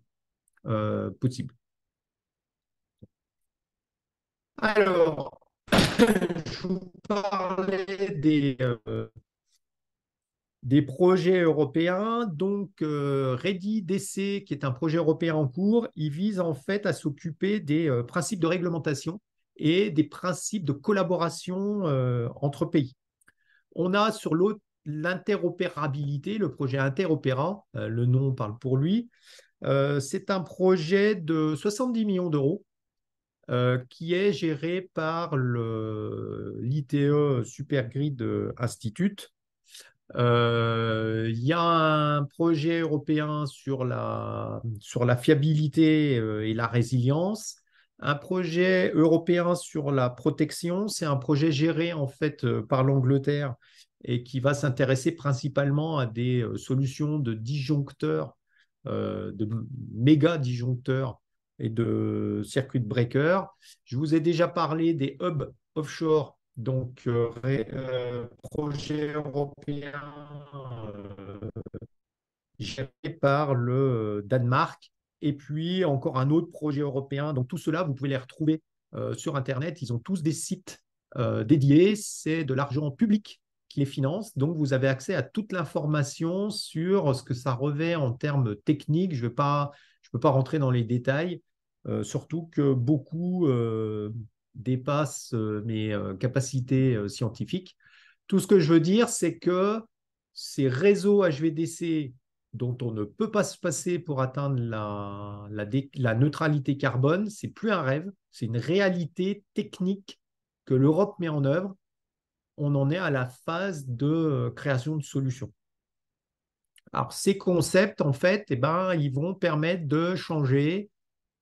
euh, possible. Alors, je vous parlais des, euh, projets européens. Donc, euh, Ready DC, qui est un projet européen en cours, il vise en fait à s'occuper des principes de réglementation et des principes de collaboration entre pays. On a sur l'autre l'interopérabilité, le projet Interopéra, le nom parle pour lui, euh, c'est un projet de 70 millions d'euros euh, qui est géré par l'ITE Supergrid Institute. Euh, il y a un projet européen sur la, sur la fiabilité et la résilience. Un projet européen sur la protection, c'est un projet géré en fait par l'Angleterre et qui va s'intéresser principalement à des solutions de disjoncteurs euh, de méga disjoncteurs et de circuit breakers. Je vous ai déjà parlé des hubs offshore, donc euh, euh, projet européen géré par le Danemark. Et puis encore un autre projet européen. Donc tout cela, vous pouvez les retrouver sur Internet. Ils ont tous des sites dédiés. C'est de l'argent public qui les finance. Donc, vous avez accès à toute l'information sur ce que ça revêt en termes techniques. Je ne peux pas rentrer dans les détails, euh, surtout que beaucoup euh, dépassent euh, mes capacités scientifiques. Tout ce que je veux dire, c'est que ces réseaux HVDC dont on ne peut pas se passer pour atteindre la, la neutralité carbone, c'est plus un rêve, c'est une réalité technique que l'Europe met en œuvre on en est à la phase de euh, création de solutions. Alors, ces concepts, en fait, eh ben, ils vont permettre de changer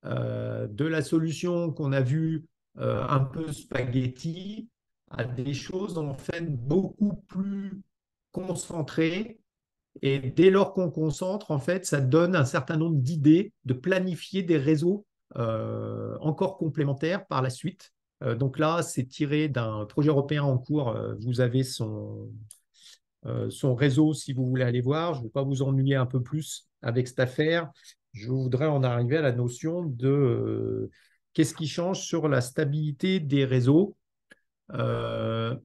euh, de la solution qu'on a vue euh, un peu spaghetti à des choses, en fait, beaucoup plus concentrées. Et dès lors qu'on concentre, en fait, ça donne un certain nombre d'idées de planifier des réseaux encore complémentaires par la suite euh, donc là, c'est tiré d'un projet européen en cours. Euh, vous avez euh, son, réseau si vous voulez aller voir. Je ne vais pas vous ennuyer un peu plus avec cette affaire. Je voudrais en arriver à la notion de qu'est-ce qui change sur la stabilité des réseaux. là,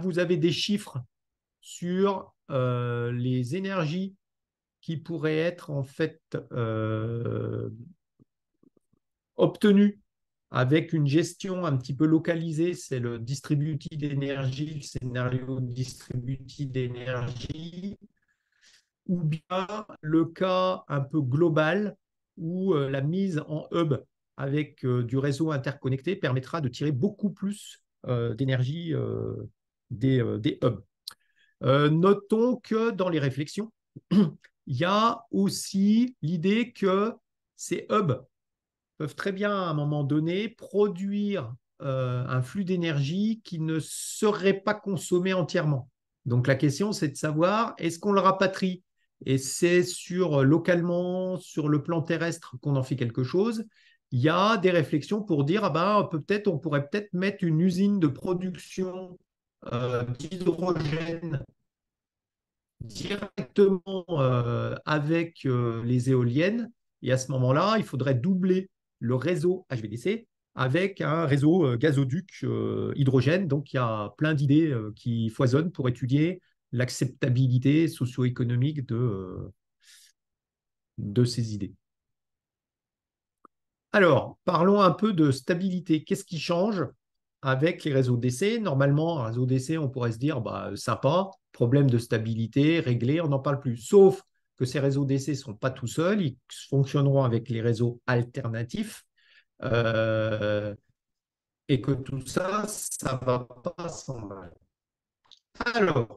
vous avez des chiffres sur les énergies qui pourraient être en fait obtenues avec une gestion un petit peu localisée. C'est le distributed d'énergie, le scénario distributed d'énergie, ou bien le cas un peu global où euh, la mise en hub avec euh, du réseau interconnecté permettra de tirer beaucoup plus euh, d'énergie des, des, hubs. notons que dans les réflexions, il y a aussi l'idée que ces hubs peuvent très bien, à un moment donné, produire euh, un flux d'énergie qui ne serait pas consommé entièrement. Donc la question, c'est de savoir, est-ce qu'on le rapatrie Et c'est sur euh, localement, sur le plan terrestre qu'on en fait quelque chose. Il y a des réflexions pour dire, ah ben, peut-être on pourrait peut-être mettre une usine de production euh, d'hydrogène directement avec les éoliennes. Et à ce moment-là, il faudrait doubler le réseau HVDC avec un réseau euh, gazoduc euh, hydrogène. Donc il y a plein d'idées euh, qui foisonnent pour étudier l'acceptabilité socio-économique de, de ces idées. Alors, parlons un peu de stabilité. Qu'est-ce qui change avec les réseaux d'essai Normalement, un réseau d'essai, on pourrait se dire, bah, sympa, problème de stabilité réglé, on n'en parle plus. Sauf que ces réseaux d'essai ne sont pas tout seuls, ils fonctionneront avec les réseaux alternatifs. Euh, et que tout ça, ça ne va pas sans mal. Alors,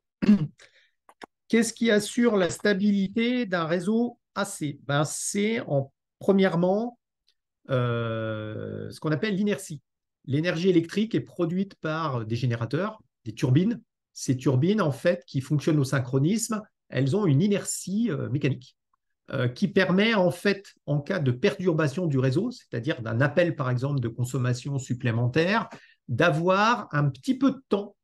qu'est-ce qui assure la stabilité d'un réseau AC ben, C'est en premièrement euh, ce qu'on appelle l'inertie. L'énergie électrique est produite par des générateurs, des turbines. Ces turbines, en fait, qui fonctionnent au synchronisme, elles ont une inertie euh, mécanique euh, qui permet en fait, en cas de perturbation du réseau, c'est-à-dire d'un appel par exemple de consommation supplémentaire, d'avoir un petit peu de temps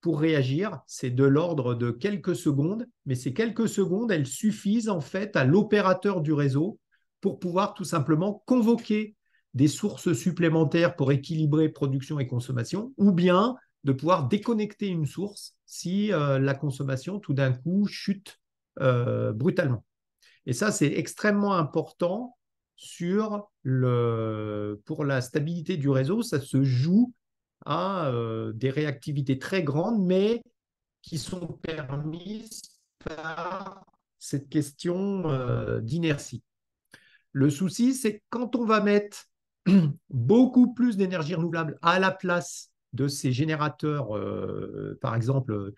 pour réagir. C'est de l'ordre de quelques secondes, mais ces quelques secondes, elles suffisent en fait à l'opérateur du réseau pour pouvoir tout simplement convoquer des sources supplémentaires pour équilibrer production et consommation, ou bien de pouvoir déconnecter une source si euh, la consommation tout d'un coup chute euh, brutalement. Et ça, c'est extrêmement important sur le, pour la stabilité du réseau. Ça se joue à euh, des réactivités très grandes, mais qui sont permises par cette question d'inertie. Le souci, c'est quand on va mettre beaucoup plus d'énergie renouvelable à la place de ces générateurs, euh, par exemple,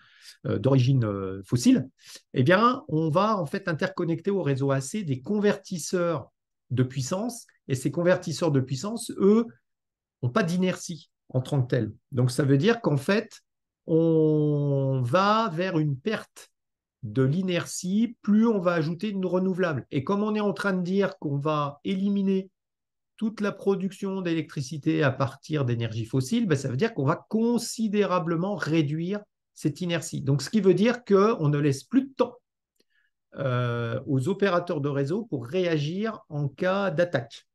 euh, d'origine euh, fossile, eh bien, on va en fait interconnecter au réseau AC des convertisseurs de puissance. Et ces convertisseurs de puissance, eux, n'ont pas d'inertie en tant que telle. Donc, ça veut dire qu'en fait, on va vers une perte de l'inertie plus on va ajouter de renouvelables. Et comme on est en train de dire qu'on va éliminer toute la production d'électricité à partir d'énergie fossile, ben, ça veut dire qu'on va considérablement réduire cette inertie. Donc, ce qui veut dire qu'on ne laisse plus de temps euh, aux opérateurs de réseau pour réagir en cas d'attaque.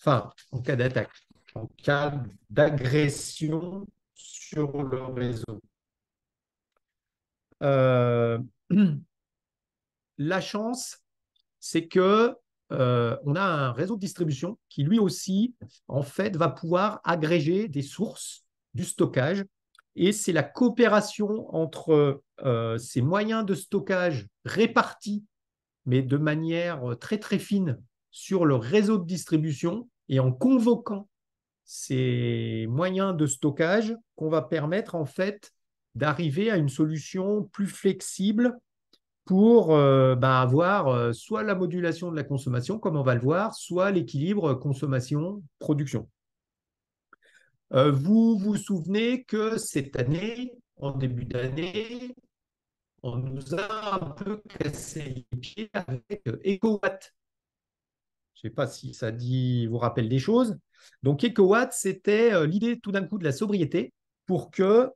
Enfin, en cas d'attaque, en cas d'agression sur le réseau. Euh, la chance, c'est que euh, on a un réseau de distribution qui lui aussi, en fait, va pouvoir agréger des sources, du stockage. Et c'est la coopération entre euh, ces moyens de stockage répartis, mais de manière euh, très très fine, sur le réseau de distribution et en convoquant ces moyens de stockage qu'on va permettre en fait d'arriver à une solution plus flexible pour euh, bah, avoir euh, soit la modulation de la consommation, comme on va le voir, soit l'équilibre consommation-production. Euh, vous vous souvenez que cette année, en début d'année, on nous a un peu cassé les pieds avec EcoWatt. Je ne sais pas si ça dit, vous rappelle des choses. Donc EcoWatt, c'était l'idée tout d'un coup de la sobriété pour que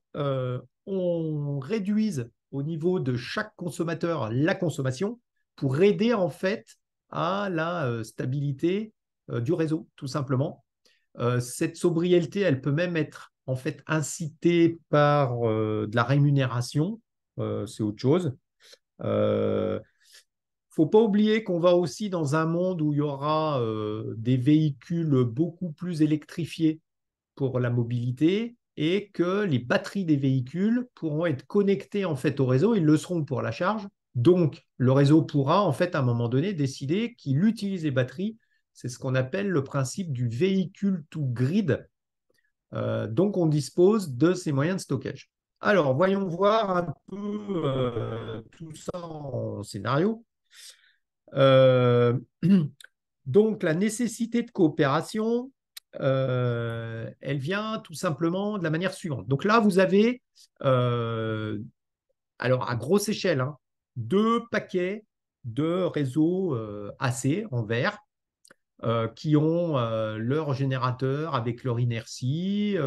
on réduise au niveau de chaque consommateur la consommation pour aider en fait à la euh, stabilité euh, du réseau, tout simplement. Euh, cette sobriété, elle peut même être en fait incitée par de la rémunération, c'est autre chose. Il ne faut pas oublier qu'on va aussi dans un monde où il y aura des véhicules beaucoup plus électrifiés pour la mobilité, et que les batteries des véhicules pourront être connectées en fait au réseau, ils le seront pour la charge. Donc le réseau pourra en fait à un moment donné décider qu'il utilise les batteries. C'est ce qu'on appelle le principe du véhicule to grid. Euh, donc on dispose de ces moyens de stockage. Alors voyons voir un peu euh, tout ça en scénario. Euh, donc la nécessité de coopération, euh, elle vient tout simplement de la manière suivante. Donc là, vous avez, euh, alors à grosse échelle, hein, deux paquets de réseaux euh, AC en vert qui ont leur générateur avec leur inertie.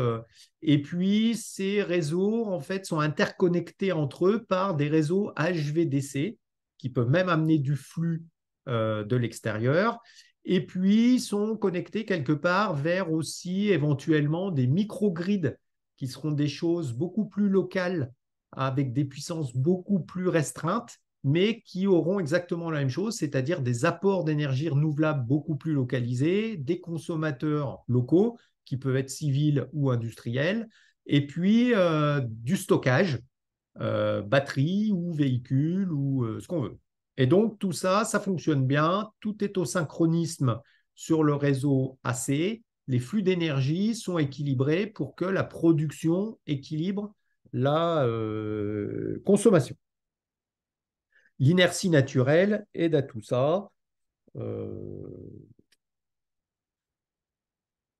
et puis, ces réseaux, en fait, sont interconnectés entre eux par des réseaux HVDC qui peuvent même amener du flux de l'extérieur et puis sont connectés quelque part vers aussi éventuellement des microgrids qui seront des choses beaucoup plus locales avec des puissances beaucoup plus restreintes, mais qui auront exactement la même chose, c'est-à-dire des apports d'énergie renouvelable beaucoup plus localisés, des consommateurs locaux qui peuvent être civils ou industriels, et puis euh, du stockage, euh, batterie ou véhicule ou euh, ce qu'on veut. Et donc, tout ça, ça fonctionne bien. Tout est au synchronisme sur le réseau AC. Les flux d'énergie sont équilibrés pour que la production équilibre la euh, consommation. L'inertie naturelle aide à tout ça. Euh,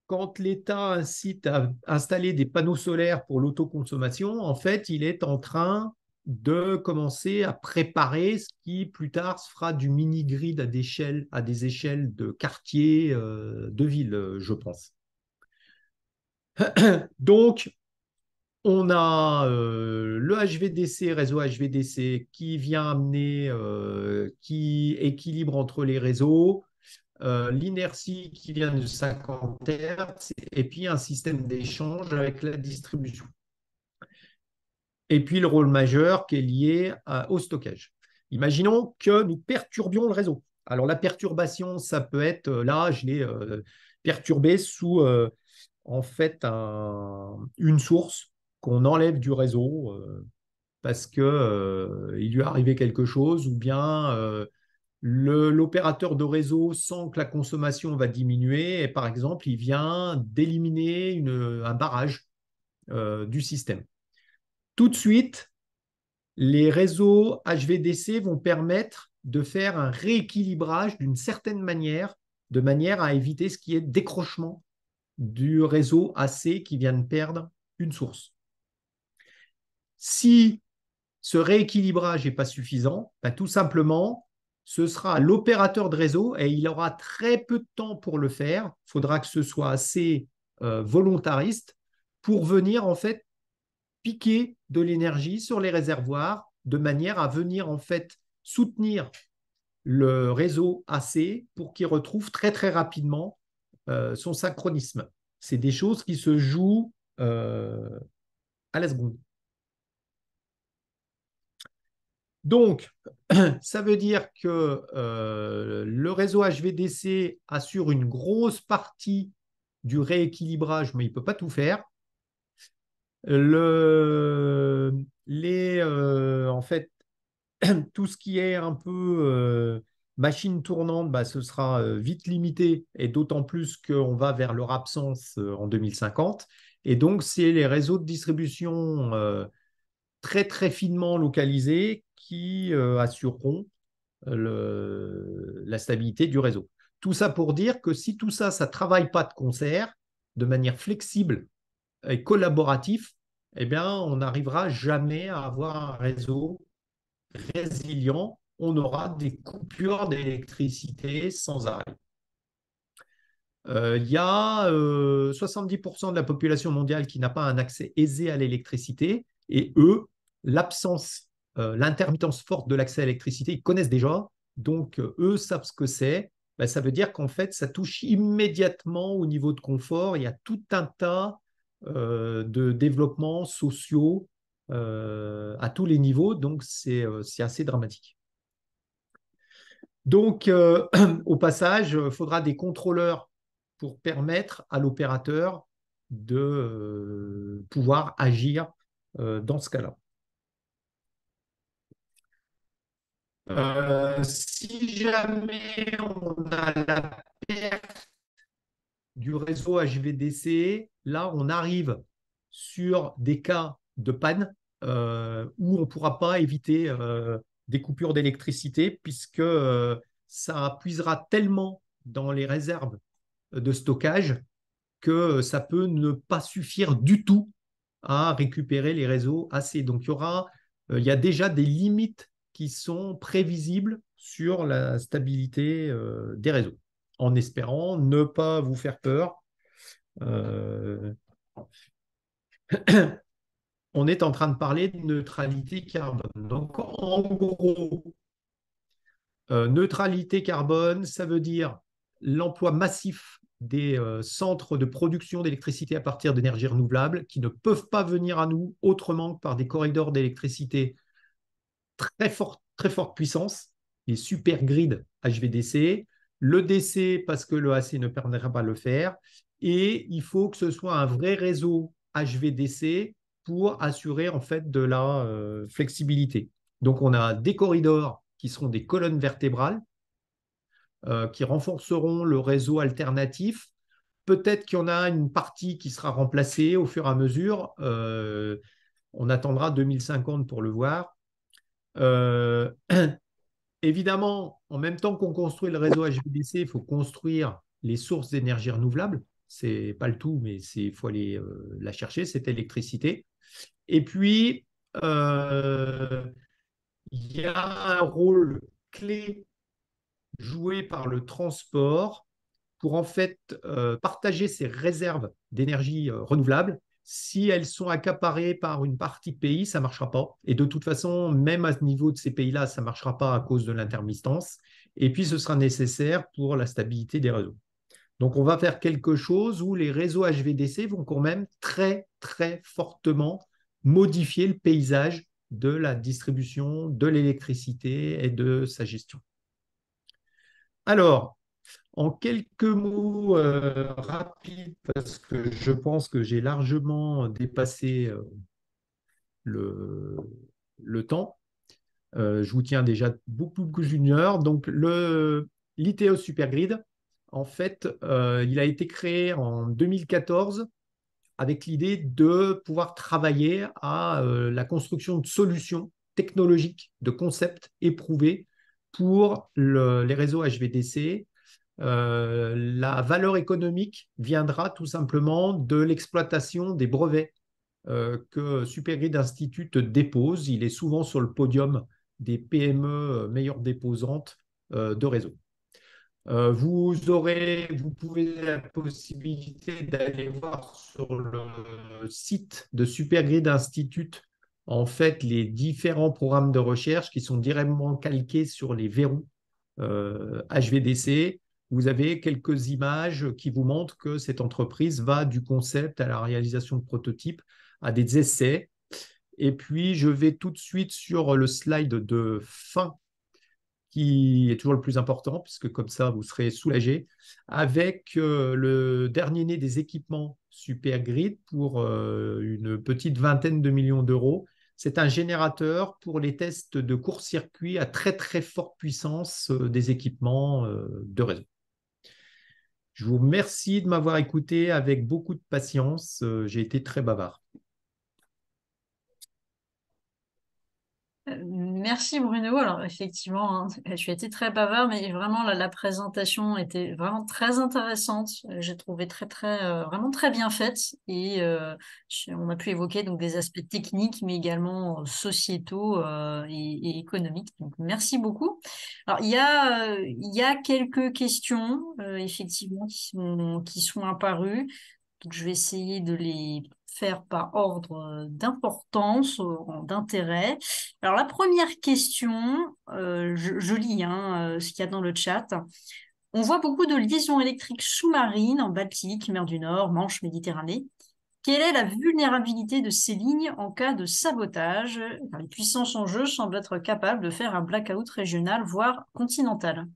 quand l'État incite à installer des panneaux solaires pour l'autoconsommation, en fait, il est en train de commencer à préparer ce qui plus tard se fera du mini-grid à, des échelles de quartiers, euh, de villes, je pense. Donc, on a euh, le HVDC, réseau HVDC, qui vient amener, euh, qui équilibre entre les réseaux, l'inertie qui vient de 50 Hz, et puis un système d'échange avec la distribution. Et puis le rôle majeur qui est lié euh, au stockage. Imaginons que nous perturbions le réseau. Alors la perturbation, ça peut être, euh, là, je l'ai euh, perturbé sous en fait une source qu'on enlève du réseau parce que il lui est arrivé quelque chose ou bien l'opérateur de réseau sent que la consommation va diminuer et par exemple il vient d'éliminer un barrage du système. Tout de suite, les réseaux HVDC vont permettre de faire un rééquilibrage d'une certaine manière, de manière à éviter ce qui est décrochement du réseau AC qui vient de perdre une source. Si ce rééquilibrage n'est pas suffisant, ben, tout simplement, ce sera l'opérateur de réseau et il aura très peu de temps pour le faire. Il faudra que ce soit assez euh, volontariste pour venir en fait piquer de l'énergie sur les réservoirs de manière à venir en fait soutenir le réseau AC pour qu'il retrouve très très rapidement euh, son synchronisme. C'est des choses qui se jouent euh, à la seconde. Donc, ça veut dire que euh, le réseau HVDC assure une grosse partie du rééquilibrage, mais il ne peut pas tout faire. Le, les, euh, en fait, tout ce qui est un peu euh, machine tournante, bah, ce sera euh, vite limité, et d'autant plus qu'on va vers leur absence en 2050. Et donc, c'est les réseaux de distribution très, très finement localisés qui assureront la stabilité du réseau. Tout ça pour dire que si tout ça, ça ne travaille pas de concert, de manière flexible et collaboratif, eh bien, on n'arrivera jamais à avoir un réseau résilient. On aura des coupures d'électricité sans arrêt. Euh, il y a 70% euh, de la population mondiale qui n'a pas un accès aisé à l'électricité et eux, l'absence, euh, l'intermittence forte de l'accès à l'électricité, ils connaissent déjà, donc eux savent ce que c'est. Ben, ça veut dire qu'en fait, ça touche immédiatement au niveau de confort. Il y a tout un tas euh, de développement sociaux euh, à tous les niveaux. Donc, c'est euh, assez dramatique. Donc, au passage, il faudra des contrôleurs pour permettre à l'opérateur de pouvoir agir dans ce cas-là. si jamais on a la perte du réseau HVDC, là, on arrive sur des cas de panne euh, où on ne pourra pas éviter euh, des coupures d'électricité puisque euh, ça puisera tellement dans les réserves de stockage que ça peut ne pas suffire du tout à récupérer les réseaux assez. Donc il y aura, il y a déjà des limites qui sont prévisibles sur la stabilité des réseaux en espérant ne pas vous faire peur. Euh, on est en train de parler de neutralité carbone. Donc, en gros, euh, neutralité carbone, ça veut dire l'emploi massif des euh, centres de production d'électricité à partir d'énergies renouvelables qui ne peuvent pas venir à nous autrement que par des corridors d'électricité très, fort, très forte puissance, les super grids HVDC, le DC parce que le AC ne permettra pas le faire, et il faut que ce soit un vrai réseau HVDC pour assurer en fait de la euh, flexibilité. Donc on a des corridors qui seront des colonnes vertébrales euh, qui renforceront le réseau alternatif. Peut-être qu'il y en a une partie qui sera remplacée au fur et à mesure. Euh, on attendra 2050 pour le voir. Évidemment, en même temps qu'on construit le réseau HVDC, il faut construire les sources d'énergie renouvelable. n'est pas le tout, mais il faut aller euh, la chercher, cette électricité. Et puis, euh, il y a un rôle clé joué par le transport pour en fait euh, partager ces réserves d'énergie renouvelable si elles sont accaparées par une partie de pays, ça ne marchera pas. Et de toute façon, même à ce niveau de ces pays-là, ça ne marchera pas à cause de l'intermittence. Et puis, ce sera nécessaire pour la stabilité des réseaux. Donc, on va faire quelque chose où les réseaux HVDC vont quand même très, très fortement modifier le paysage de la distribution de l'électricité et de sa gestion. Alors, en quelques mots euh, rapides, parce que je pense que j'ai largement dépassé euh, le, temps. Euh, je vous tiens déjà beaucoup, beaucoup d'une Donc, l'ITEO Supergrid, en fait, il a été créé en 2014 avec l'idée de pouvoir travailler à la construction de solutions technologiques, de concepts éprouvés pour les réseaux HVDC euh, la valeur économique viendra tout simplement de l'exploitation des brevets euh, que Supergrid Institute dépose. Il est souvent sur le podium des PME euh, meilleures déposantes de réseau. vous, aurez, vous pouvez la possibilité d'aller voir sur le site de Supergrid Institute en fait les différents programmes de recherche qui sont directement calqués sur les verrous HVDC vous avez quelques images qui vous montrent que cette entreprise va du concept à la réalisation de prototypes, à des essais. Et puis, je vais tout de suite sur le slide de fin, qui est toujours le plus important, puisque comme ça, vous serez soulagé, avec euh, le dernier né des équipements Supergrid pour euh, une petite vingtaine de millions d'euros. C'est un générateur pour les tests de court-circuit à très très forte puissance euh, des équipements de réseau. Je vous remercie de m'avoir écouté avec beaucoup de patience. Euh, j'ai été très bavard. merci Bruno. Alors effectivement, hein, je suis été très bavard, mais vraiment la, présentation était vraiment très intéressante. Euh, j'ai trouvé très très euh, vraiment très bien faite et euh, on a pu évoquer donc des aspects techniques, mais également sociétaux et, et, économiques. Donc merci beaucoup. Alors il y a il y a quelques questions effectivement qui sont qui sont apparues. Donc je vais essayer de les faire par ordre d'importance, euh, d'intérêt. Alors la première question, euh, je, lis hein, euh, ce qu'il y a dans le chat. On voit beaucoup de liaisons électriques sous-marines en Baltique, mer du Nord, Manche, Méditerranée. Quelle est la vulnérabilité de ces lignes en cas de sabotage Les puissances en jeu semblent être capables de faire un blackout régional, voire continental.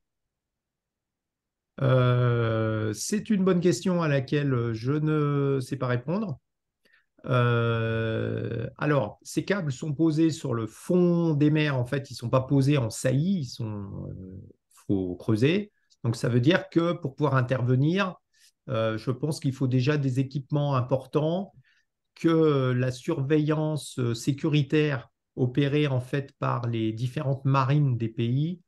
c'est une bonne question à laquelle je ne sais pas répondre. Euh, alors, ces câbles sont posés sur le fond des mers. En fait, ils ne sont pas posés en saillie, ils sont euh, faut creuser. Donc, ça veut dire que pour pouvoir intervenir, euh, je pense qu'il faut déjà des équipements importants, que la surveillance sécuritaire opérée en fait par les différentes marines des pays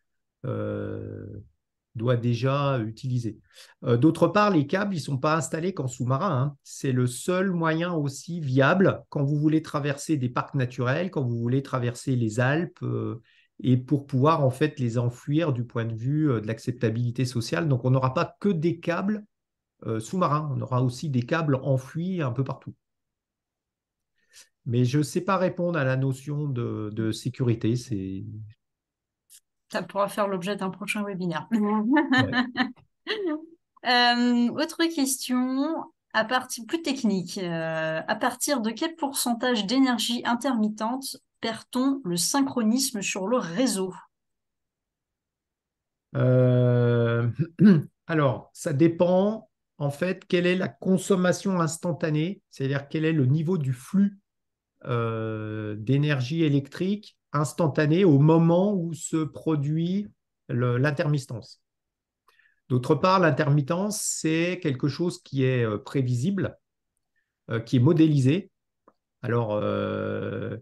doit déjà utiliser. Euh, d'autre part, les câbles, ils sont pas installés qu'en sous-marin. Hein. C'est le seul moyen aussi viable quand vous voulez traverser des parcs naturels, quand vous voulez traverser les Alpes, euh, et pour pouvoir en fait les enfouir du point de vue euh, de l'acceptabilité sociale. Donc on n'aura pas que des câbles sous-marins, on aura aussi des câbles enfouis un peu partout. Mais je ne sais pas répondre à la notion de, de sécurité. C'est ça pourra faire l'objet d'un prochain webinaire. Euh, autre question, à partir plus technique, euh, à partir de quel pourcentage d'énergie intermittente perd-on le synchronisme sur le réseau euh, alors, ça dépend en fait quelle est la consommation instantanée, c'est-à-dire quel est le niveau du flux d'énergie électrique instantané au moment où se produit l'intermittence. D'autre part, l'intermittence, c'est quelque chose qui est euh, prévisible, euh, qui est modélisé. Alors, euh,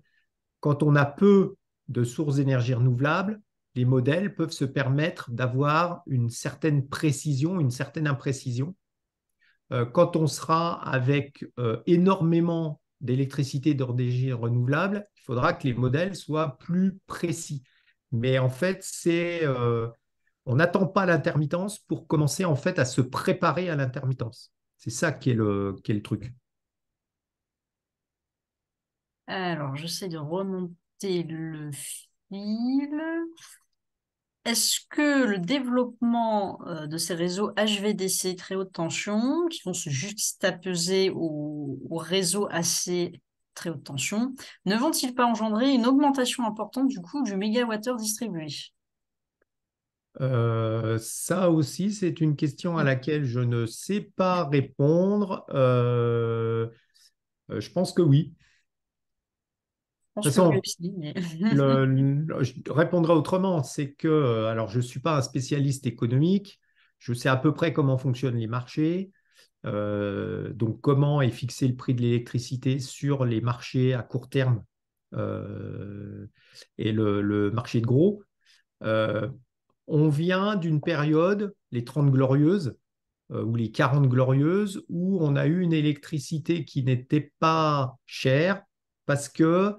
quand on a peu de sources d'énergie renouvelables, les modèles peuvent se permettre d'avoir une certaine précision, une certaine imprécision. quand on sera avec énormément d'électricité d'origine renouvelable, faudra que les modèles soient plus précis. Mais en fait, c'est euh, on n'attend pas l'intermittence pour commencer en fait à se préparer à l'intermittence. C'est ça qui est le, qui est le truc. Alors, j'essaie de remonter le fil. Est-ce que le développement euh, de ces réseaux HVDC très haute tension, qui vont se juxtaposer aux, aux réseaux AC très haute tension, ne vont-ils pas engendrer une augmentation importante du coût du mégawattheure distribué euh, ça aussi, c'est une question à laquelle je ne sais pas répondre. Euh, euh, je pense que oui. Je, je répondrai autrement, c'est que, alors je ne suis pas un spécialiste économique, je sais à peu près comment fonctionnent les marchés, euh, donc, comment est fixé le prix de l'électricité sur les marchés à court terme euh, et le, marché de gros euh, On vient d'une période, les 30 glorieuses ou les 40 glorieuses, où on a eu une électricité qui n'était pas chère parce que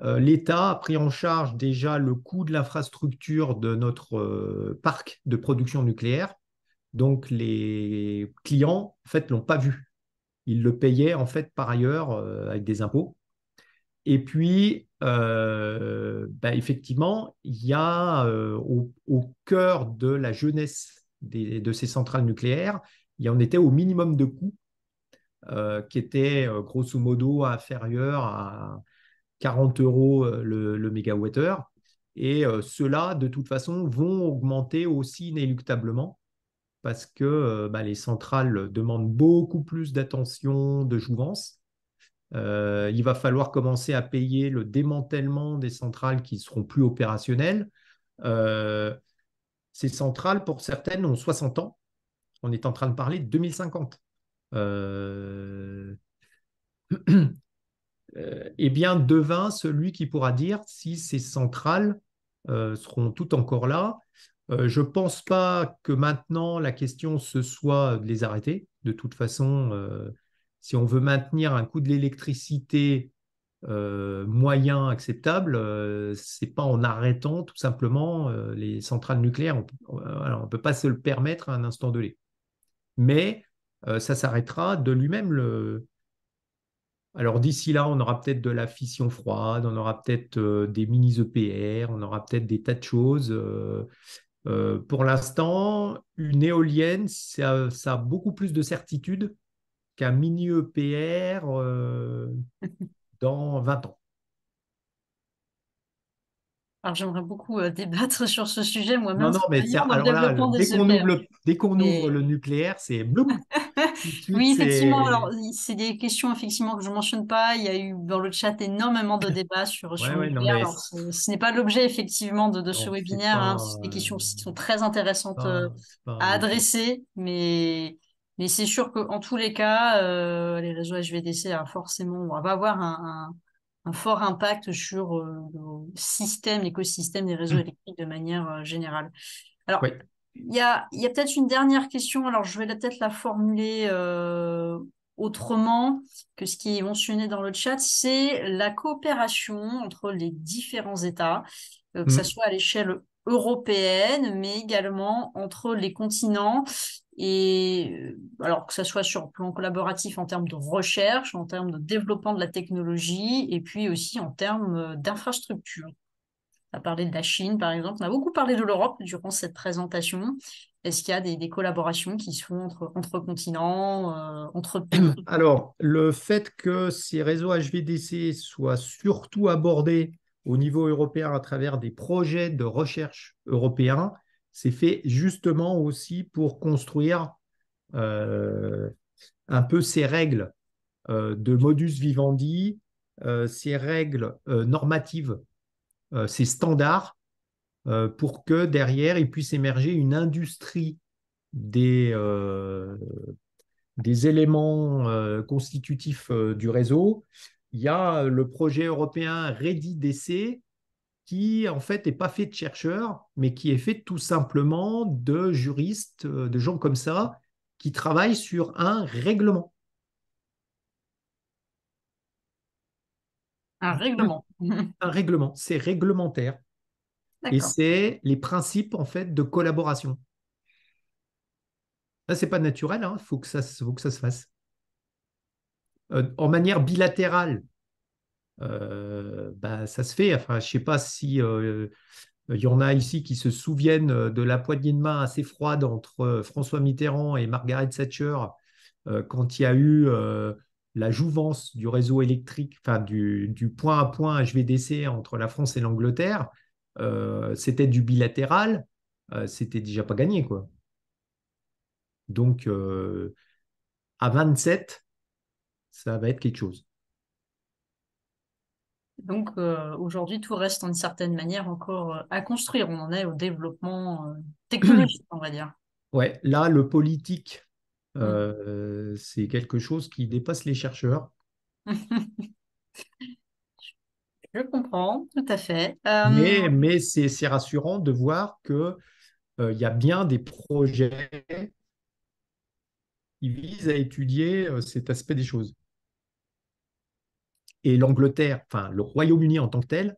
l'État a pris en charge déjà le coût de l'infrastructure de notre parc de production nucléaire donc les clients, en fait, l'ont pas vu. Ils le payaient en fait par ailleurs euh, avec des impôts. Et puis, euh, bah, effectivement, il y a euh, au, cœur de la jeunesse de ces centrales nucléaires, il y en était au minimum de coûts qui était grosso modo inférieur à 40 euros le, le mégawattheure. Et ceux-là, de toute façon, vont augmenter aussi inéluctablement parce que euh, bah, les centrales demandent beaucoup plus d'attention, de jouvence. Euh, il va falloir commencer à payer le démantèlement des centrales qui ne seront plus opérationnelles. Euh, ces centrales, pour certaines, ont 60 ans. On est en train de parler de 2050. eh bien, devint celui qui pourra dire si ces centrales seront tout encore là euh, je ne pense pas que maintenant la question ce soit de les arrêter. De toute façon, euh, si on veut maintenir un coût de l'électricité euh, moyen acceptable, ce n'est pas en arrêtant tout simplement les centrales nucléaires. On ne peut pas se le permettre à un instant donné. Mais ça s'arrêtera de lui-même. Le... Alors d'ici là, on aura peut-être de la fission froide, on aura peut-être des mini-EPR, on aura peut-être des tas de choses euh, pour l'instant, une éolienne, ça, a beaucoup plus de certitude qu'un mini EPR euh, dans 20 ans. Alors j'aimerais beaucoup euh, débattre sur ce sujet moi-même. Non, non, mais dès qu'on e ouvre, le nucléaire, c'est bleu. oui, effectivement. Alors, c'est des questions effectivement que je ne mentionne pas. Il y a eu dans le chat énormément de débats sur, ce webinaire. ce n'est pas l'objet effectivement de, ce webinaire. Hein. Ce des questions euh, qui sont très intéressantes euh, à adresser, mais mais c'est sûr qu'en tous les cas, euh, les réseaux HVDC hein, forcément avoir un, fort impact sur le système, l'écosystème des réseaux hmm. électriques de manière générale. Alors, il y a, peut-être une dernière question, alors je vais peut-être la formuler euh, autrement que ce qui est mentionné dans le chat, c'est la coopération entre les différents États, euh, que ce mm. soit à l'échelle européenne, mais également entre les continents. Et euh, alors que ce soit sur le plan collaboratif en termes de recherche, en termes de développement de la technologie, et puis aussi en termes d'infrastructures. On a parlé de la Chine, par exemple. On a beaucoup parlé de l'Europe durant cette présentation. Est-ce qu'il y a des, collaborations qui se font entre, continents, euh, entre pays Alors, le fait que ces réseaux HVDC soient surtout abordés au niveau européen à travers des projets de recherche européens, c'est fait justement aussi pour construire euh, un peu ces règles euh, de modus vivendi, ces règles normatives euh, ces standards euh, pour que derrière, il puisse émerger une industrie des, euh, des éléments constitutifs du réseau. Il y a le projet européen DC, qui en fait n'est pas fait de chercheurs, mais qui est fait tout simplement de juristes, de gens comme ça, qui travaillent sur un règlement. Un règlement un règlement, c'est réglementaire. Et c'est les principes en fait de collaboration. Ce c'est pas naturel, il hein. faut, que ça, faut que ça se fasse. Euh, en manière bilatérale, euh, bah, ça se fait. Enfin, je ne sais pas si euh, y en a ici qui se souviennent de la poignée de main assez froide entre François Mitterrand et Margaret Thatcher quand il y a eu la jouvence du réseau électrique, enfin du, point à point HVDC entre la France et l'Angleterre, euh, c'était du bilatéral, euh, c'était déjà pas gagné. quoi. Donc, euh, à 27, ça va être quelque chose. Donc, aujourd'hui, tout reste en une certaine manière encore à construire. On en est au développement technologique, on va dire. Ouais, là, le politique Mmh. Euh, c'est quelque chose qui dépasse les chercheurs. Je comprends, tout à fait. Mais, euh, c'est rassurant de voir qu'il euh, y a bien des projets qui visent à étudier euh, cet aspect des choses. Et l'Angleterre, enfin le Royaume-Uni en tant que tel,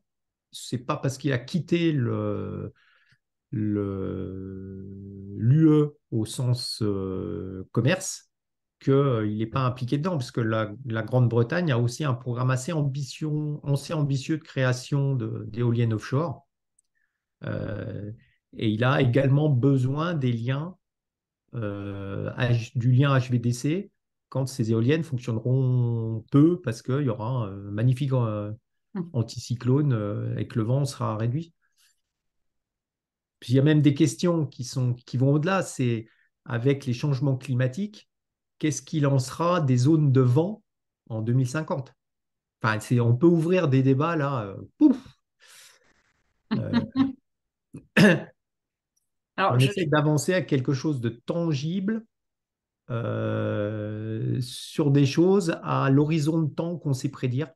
c'est pas parce qu'il a quitté le, l'UE au sens euh, commerce qu'il euh, n'est pas impliqué dedans, puisque la, Grande-Bretagne a aussi un programme assez, ambition, ambitieux de création d'éoliennes offshore. Euh, et il a également besoin des liens, du lien HVDC quand ces éoliennes fonctionneront peu, parce qu'il y aura un magnifique mmh. anticyclone et que le vent sera réduit il y a même des questions qui, sont, qui vont au-delà. C'est avec les changements climatiques, qu'est-ce qu'il en des zones de vent en 2050 on peut ouvrir des débats là. Euh, euh, on essaie d'avancer à quelque chose de tangible euh, sur des choses à l'horizon de temps qu'on sait prédire.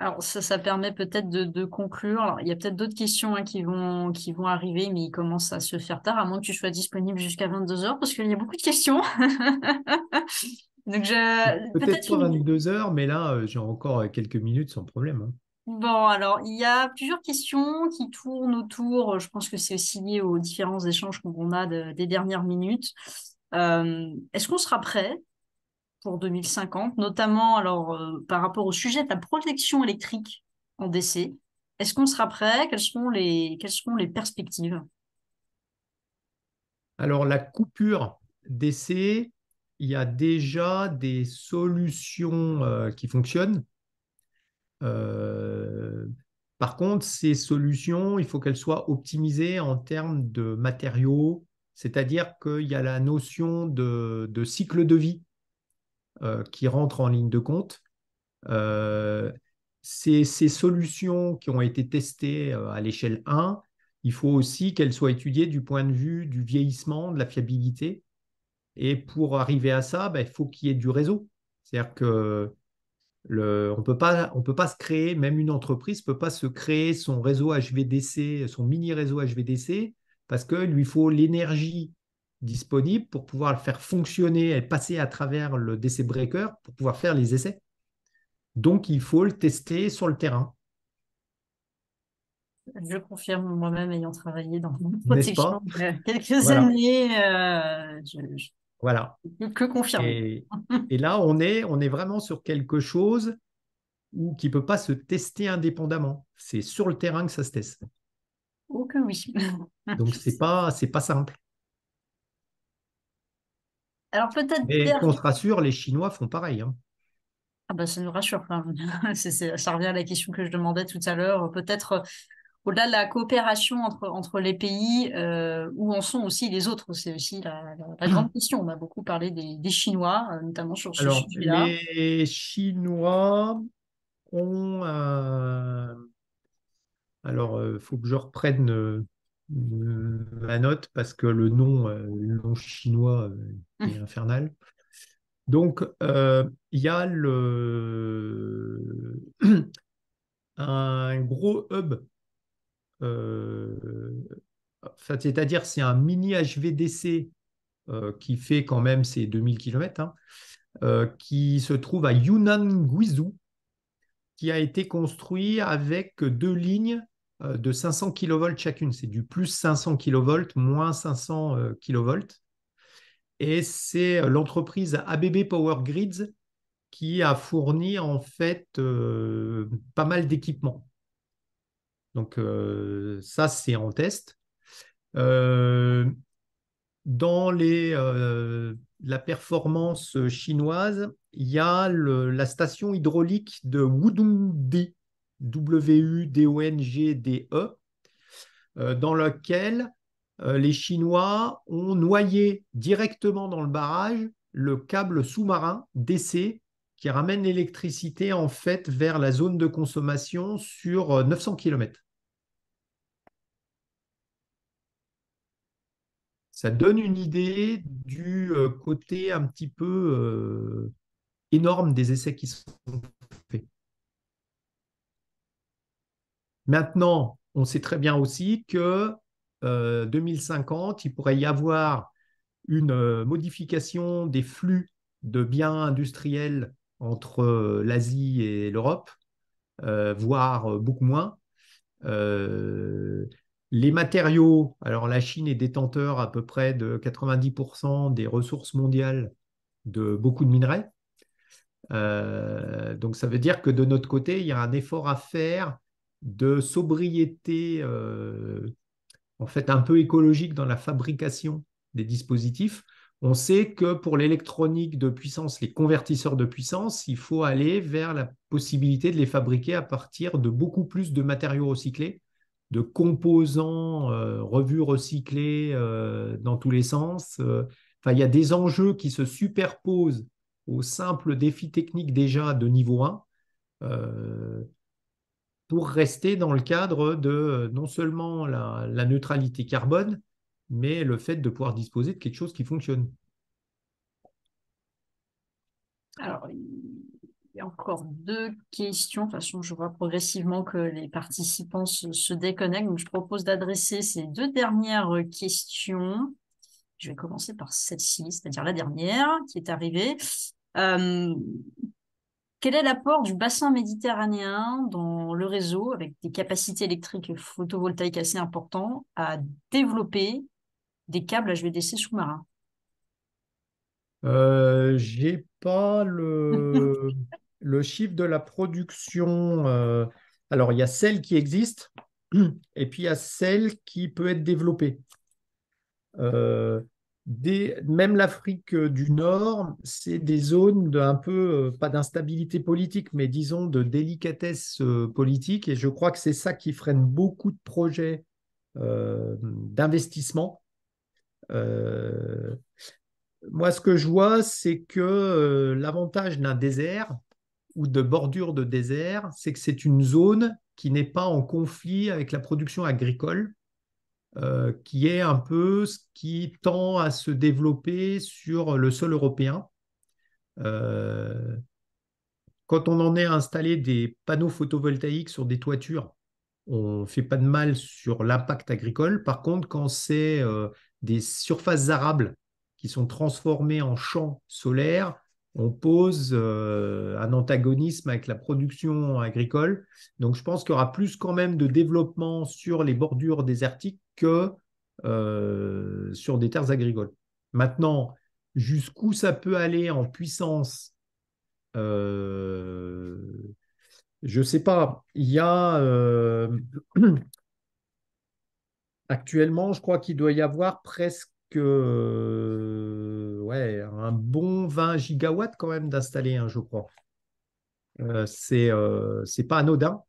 Alors, ça, ça permet peut-être de, conclure. il y a peut-être d'autres questions hein, qui, vont, qui vont arriver, mais il commence à se faire tard, à moins que tu sois disponible jusqu'à 22h, parce qu'il y a beaucoup de questions. Donc, je... Peut-être peut 22h, mais là, euh, j'ai encore euh, quelques minutes sans problème. Hein. Bon, alors, il y a plusieurs questions qui tournent autour. Je pense que c'est aussi lié aux différents échanges qu'on a des dernières minutes. Euh, est-ce qu'on sera prêt pour 2050, notamment alors, euh, par rapport au sujet de la protection électrique en DC. Est-ce qu'on sera prêt quelles seront, les, perspectives Alors, la coupure DC, il y a déjà des solutions euh, qui fonctionnent. Euh, par contre, ces solutions, il faut qu'elles soient optimisées en termes de matériaux, c'est-à-dire qu'il y a la notion de cycle de vie euh, qui rentrent en ligne de compte. Euh, ces, solutions qui ont été testées euh, à l'échelle 1, il faut aussi qu'elles soient étudiées du point de vue du vieillissement, de la fiabilité. Et pour arriver à ça, bah, il faut qu'il y ait du réseau. C'est-à-dire que le, on peut pas, peut pas se créer, même une entreprise ne peut pas se créer son réseau HVDC, son mini réseau HVDC, parce que lui faut l'énergie disponible pour pouvoir le faire fonctionner et passer à travers le DC breaker pour pouvoir faire les essais. Donc, il faut le tester sur le terrain. Je confirme moi-même, ayant travaillé dans mon protection quelques années, euh, voilà. que confirme Et, là, on est, on est vraiment sur quelque chose où, qui ne peut pas se tester indépendamment. C'est sur le terrain que ça se teste. Aucun oui. Donc, ce n'est pas simple. Alors peut-être. on se rassure, les Chinois font pareil. Hein. Ah bah, ça nous rassure. Hein. ça revient à la question que je demandais tout à l'heure. Peut-être euh, au-delà de la coopération entre, entre les pays, euh, où en sont aussi les autres C'est aussi la, grande question. On a beaucoup parlé des, Chinois, euh, notamment sur ce sujet-là. Les Chinois ont Alors, il faut que je reprenne ma note parce que le nom, euh, chinois euh, hum. est infernal. Donc, euh, il y a le... un gros hub c'est-à-dire c'est un mini HVDC qui fait quand même ses 2000 km, hein, qui se trouve à Yunnan Guizhou, qui a été construit avec deux lignes euh, de 500 kV chacune. C'est du plus 500 kV, moins 500 euh, kV. Et c'est euh, l'entreprise ABB Power Grids qui a fourni en fait pas mal d'équipements. Donc ça, c'est en test. dans les, la performance chinoise, il y a la station hydraulique de Wudongdi w u e euh, dans lequel euh, les Chinois ont noyé directement dans le barrage le câble sous-marin DC qui ramène l'électricité en fait vers la zone de consommation sur 900 euh, km. Ça donne une idée du côté un petit peu énorme des essais qui sont Maintenant, on sait très bien aussi que 2050, euh, il pourrait y avoir une euh, modification des flux de biens industriels entre euh, l'Asie et l'Europe, voire beaucoup moins. les matériaux, alors la Chine est détenteur à peu près de 90% des ressources mondiales de beaucoup de minerais. donc ça veut dire que de notre côté, il y a un effort à faire de sobriété, euh, en fait, un peu écologique dans la fabrication des dispositifs. On sait que pour l'électronique de puissance, les convertisseurs de puissance, il faut aller vers la possibilité de les fabriquer à partir de beaucoup plus de matériaux recyclés, de composants euh, revus recyclés euh, dans tous les sens. Enfin, il y a des enjeux qui se superposent aux simples défis techniques déjà de niveau 1 pour rester dans le cadre de euh, non seulement la, neutralité carbone, mais le fait de pouvoir disposer de quelque chose qui fonctionne. Alors, il y a encore deux questions. De toute façon, je vois progressivement que les participants se, déconnectent. je propose d'adresser ces deux dernières questions. Je vais commencer par celle-ci, c'est-à-dire la dernière qui est arrivée. Euh, quel est l'apport du bassin méditerranéen dans le réseau, avec des capacités électriques photovoltaïques assez importantes, à développer des câbles à HVDC sous-marins euh, Je n'ai pas le, chiffre de la production. Euh, alors, il y a celle qui existe et puis il y a celle qui peut être développée. Euh, même l'Afrique euh, du Nord, c'est des zones d'un peu, euh, pas d'instabilité politique, mais disons de délicatesse euh, politique. Et je crois que c'est ça qui freine beaucoup de projets d'investissement. moi, ce que je vois, c'est que l'avantage d'un désert ou de bordure de désert, c'est que c'est une zone qui n'est pas en conflit avec la production agricole euh, qui est un peu ce qui tend à se développer sur le sol européen. Euh, quand on en est installé des panneaux photovoltaïques sur des toitures, on ne fait pas de mal sur l'impact agricole. Par contre, quand c'est euh, des surfaces arables qui sont transformées en champs solaires, on pose un antagonisme avec la production agricole. Donc je pense qu'il y aura plus quand même de développement sur les bordures désertiques que euh, sur des terres agricoles. Maintenant, jusqu'où ça peut aller en puissance, euh, je ne sais pas. Il y a euh, actuellement, je crois qu'il doit y avoir presque ouais, un bon 20 gigawatts quand même d'installer, hein, je crois. c'est pas anodin.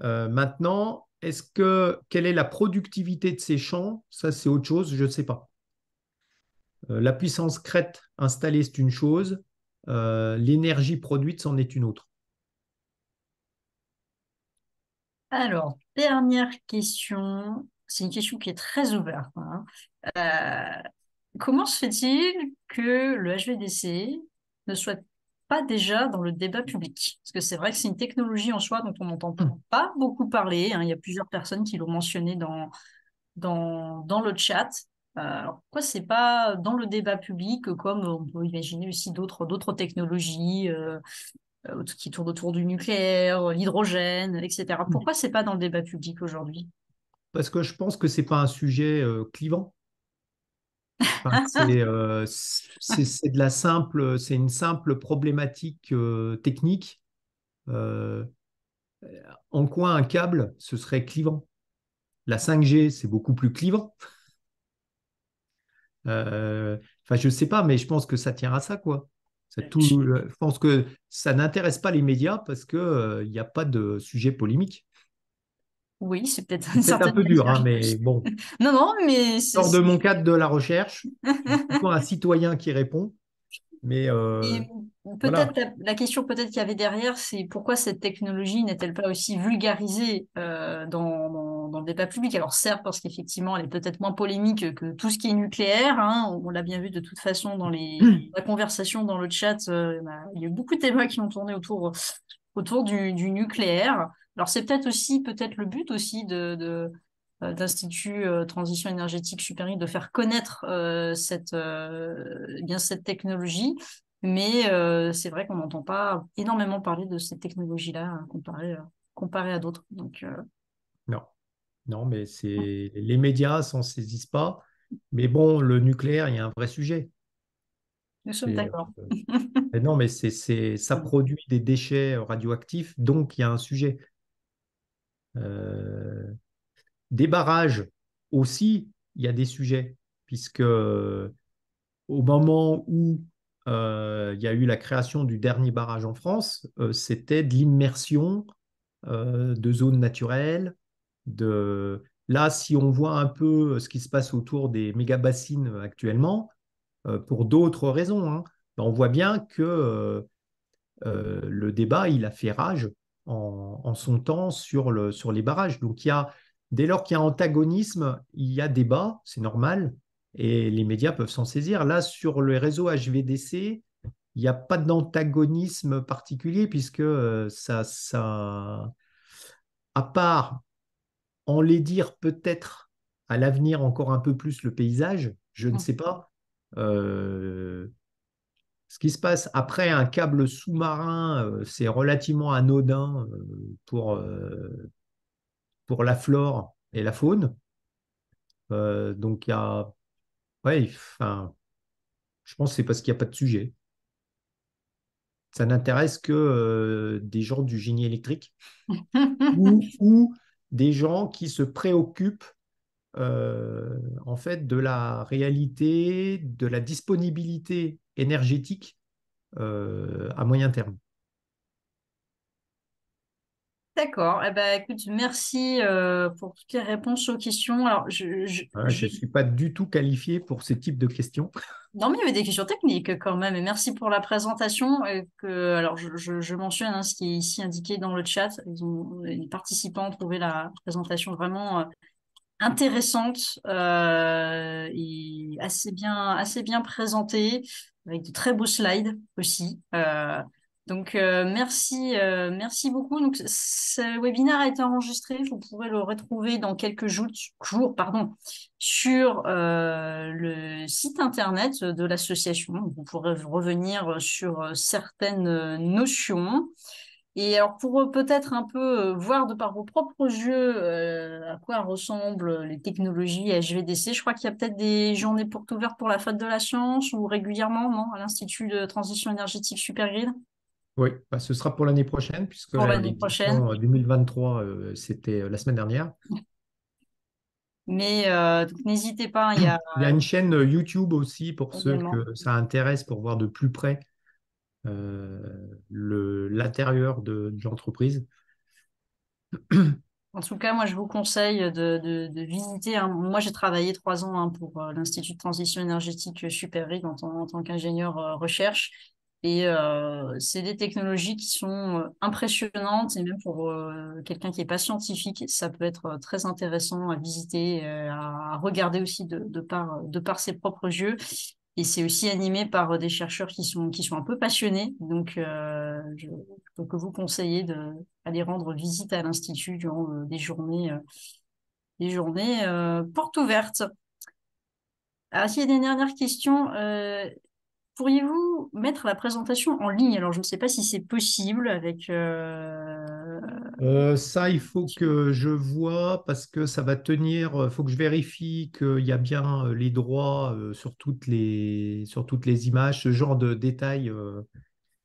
maintenant, est-ce que quelle est la productivité de ces champs Ça, c'est autre chose, je ne sais pas. Euh, la puissance crête installée, c'est une chose. Euh, l'énergie produite, c'en est une autre. Alors, dernière question. C'est une question qui est très ouverte. Hein. Euh, comment se fait-il que le HVDC ne soit pas déjà dans le débat public. Parce que c'est vrai que c'est une technologie en soi dont on n'entend mm. pas beaucoup parler. Hein. Il y a plusieurs personnes qui l'ont mentionné dans, dans, dans le chat. Euh, alors pourquoi c'est pas dans le débat public comme on peut imaginer aussi d'autres technologies euh, euh, qui tournent autour du nucléaire, l'hydrogène, etc. Mm. Pourquoi c'est pas dans le débat public aujourd'hui Parce que je pense que c'est pas un sujet clivant. Euh, c'est de la simple, c'est une simple problématique euh, technique. Euh, en quoi un câble, ce serait clivant La 5G, c'est beaucoup plus clivant. Enfin, je ne sais pas, mais je pense que ça tient à ça, quoi. je pense que ça n'intéresse pas les médias parce qu'il n'y a pas de sujet polémique. Oui, c'est peut-être un peu dur, hein, mais bon. non, non, mais... Sors de mon cadre de la recherche, un citoyen qui répond. Mais euh, peut-être la, question peut-être qu'il y avait derrière, c'est pourquoi cette technologie n'est-elle pas aussi vulgarisée euh, dans, le débat public Alors certes, parce qu'effectivement, elle est peut-être moins polémique que tout ce qui est nucléaire. Hein, on, l'a bien vu de toute façon dans les la conversation dans le chat. Euh, bah, il y a eu beaucoup de témoins qui ont tourné autour autour du, du nucléaire. Alors c'est peut-être aussi peut-être le but aussi de, euh, d'institut euh, transition énergétique supérieure de faire connaître euh, cette eh bien cette technologie mais c'est vrai qu'on n'entend pas énormément parler de cette technologie là hein, comparée à d'autres. Donc, Non, non, mais c'est les médias s'en saisissent pas. Mais bon, le nucléaire, il y a un vrai sujet. Nous sommes d'accord. non, mais c'est ça produit des déchets radioactifs, donc il y a un sujet. Euh, des barrages aussi, il y a des sujets, puisque euh, au moment où euh, il y a eu la création du dernier barrage en France, c'était de l'immersion de zones naturelles. De... Là, si on voit un peu ce qui se passe autour des méga-bassines actuellement, pour d'autres raisons, hein, ben, on voit bien que le débat, il a fait rage en, son temps sur, les barrages. Donc, il y a, dès lors qu'il y a antagonisme, il y a débat, c'est normal, et les médias peuvent s'en saisir. Là, sur le réseau HVDC, il n'y a pas d'antagonisme particulier puisque euh, ça, ça, à part en les dire peut-être à l'avenir encore un peu plus le paysage, je ne mmh. sais pas. Euh, ce qui se passe après un câble sous-marin, euh, c'est relativement anodin euh, pour, euh, pour la flore et la faune. donc, il y a. Ouais, enfin, je pense que c'est parce qu'il n'y a pas de sujet. Ça n'intéresse que des gens du génie électrique ou, des gens qui se préoccupent en fait de la réalité, de la disponibilité énergétique euh, à moyen terme. D'accord. Eh ben, écoute, merci euh, pour toutes les réponses aux questions. Alors, je ne je, suis pas du tout qualifié pour ce type de questions. Non, mais il y avait des questions techniques quand même. Et merci pour la présentation. que, alors, je, je mentionne hein, ce qui est ici indiqué dans le chat. Ils ont, les participants ont trouvé la présentation vraiment euh, intéressante et assez bien, assez bien présentée avec de très beaux slides aussi. Euh, donc euh, merci, euh, merci beaucoup. Donc, ce webinaire a été enregistré, vous pourrez le retrouver dans quelques jours, pardon, sur le site internet de l'association. Vous pourrez revenir sur certaines notions. Et alors pour euh, peut-être un peu euh, voir de par vos propres yeux euh, à quoi ressemblent les technologies HVDC, je crois qu'il y a peut-être des journées portes ouvertes pour la fête de la science ou régulièrement non, à l'Institut de transition énergétique Supergrid Oui, bah, ce sera pour l'année prochaine puisque l'année prochaine. 2023, c'était la semaine dernière. Mais n'hésitez pas. Il y, a... une chaîne YouTube aussi pour ceux que ça intéresse pour voir de plus près euh, l'intérieur le, de, de l'entreprise. En tout cas, moi, je vous conseille de, visiter. Hein. Moi, j'ai travaillé trois ans hein, pour euh, l'Institut de transition énergétique euh, SuperRig en, tant qu'ingénieur recherche. Et c'est des technologies qui sont impressionnantes. Et même pour quelqu'un qui n'est pas scientifique, ça peut être très intéressant à visiter, à regarder aussi de, par, de par ses propres yeux. Et c'est aussi animé par euh, des chercheurs qui sont, qui sont un peu passionnés. Donc, euh, je, je, peux que vous conseiller d'aller rendre visite à l'Institut durant euh, des journées, euh, des journées portes ouvertes. Alors, s'il y a des dernières questions, pourriez-vous mettre la présentation en ligne Alors, je ne sais pas si c'est possible avec euh, ça, il faut que je vois parce que ça va tenir. Il euh, faut que je vérifie qu'il y a bien euh, les droits sur toutes les, sur toutes les images, ce genre de détails.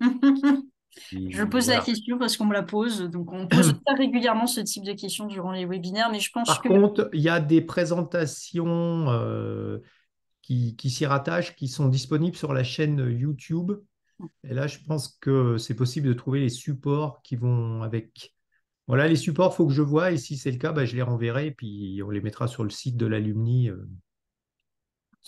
je pose la question parce qu'on me la pose. Donc, on pose pas régulièrement ce type de questions durant les webinaires, mais je pense Par contre, il y a des présentations qui s'y rattachent, qui sont disponibles sur la chaîne YouTube. Et là, je pense que c'est possible de trouver les supports qui vont avec. Voilà, les supports, il faut que je vois, et si c'est le cas, bah, je les renverrai, et puis on les mettra sur le site de l'alumni. Euh,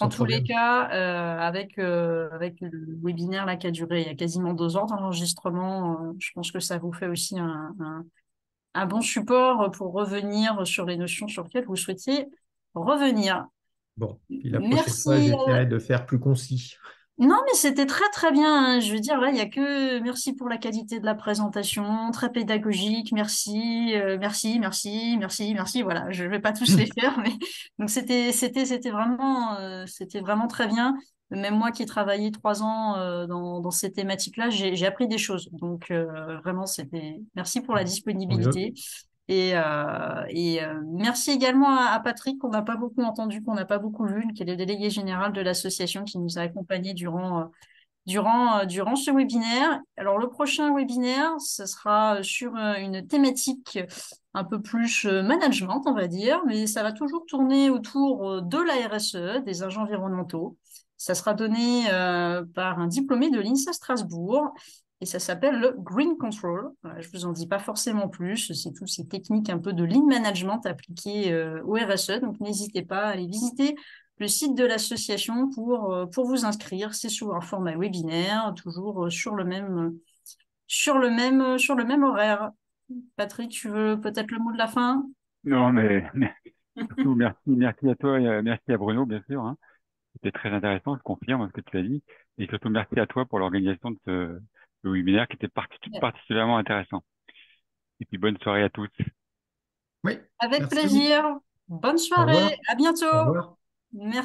en tous les cas, euh, avec, euh, avec le webinaire là, qui a duré il y a quasiment deux ans d'enregistrement, je pense que ça vous fait aussi un, bon support pour revenir sur les notions sur lesquelles vous souhaitiez revenir. Bon, puis la prochaine Merci. fois, j'essaierai de faire plus concis. Non, mais c'était très très bien. Hein. Je veux dire, là, il n'y a que merci pour la qualité de la présentation, très pédagogique, merci, euh, merci, merci, merci, merci. Voilà, je ne vais pas tous les faire, mais donc c'était c'était c'était vraiment euh, c'était vraiment très bien. Même moi qui ai travaillé trois ans euh, dans, dans, ces thématiques-là, j'ai appris des choses. Donc vraiment, c'était merci pour la disponibilité. Et, euh, euh, merci également à, Patrick, qu'on n'a pas beaucoup entendu, qu'on n'a pas beaucoup vu, qui est le délégué général de l'association qui nous a accompagnés durant, euh, durant, durant ce webinaire. Alors, le prochain webinaire, ce sera sur une thématique un peu plus management, on va dire, mais ça va toujours tourner autour de la RSE, des agents environnementaux. Ça sera donné par un diplômé de l'INSA Strasbourg et ça s'appelle le Green Control. Je vous en dis pas forcément plus, c'est toutes ces techniques un peu de lean management appliquées euh, au RSE, donc n'hésitez pas à aller visiter le site de l'association pour, euh, pour vous inscrire. C'est sous un format webinaire, toujours euh, sur le même, sur le même, sur le même horaire. Patrick, tu veux peut-être le mot de la fin Non, mais, merci, merci à toi, et merci à Bruno, bien sûr. Hein. C'était très intéressant, je confirme ce que tu as dit. Et surtout merci à toi pour l'organisation de ce, le webinaire qui était particulièrement intéressant. Et puis bonne soirée à toutes. Oui. Avec plaisir. Bonne soirée. À bientôt. Merci.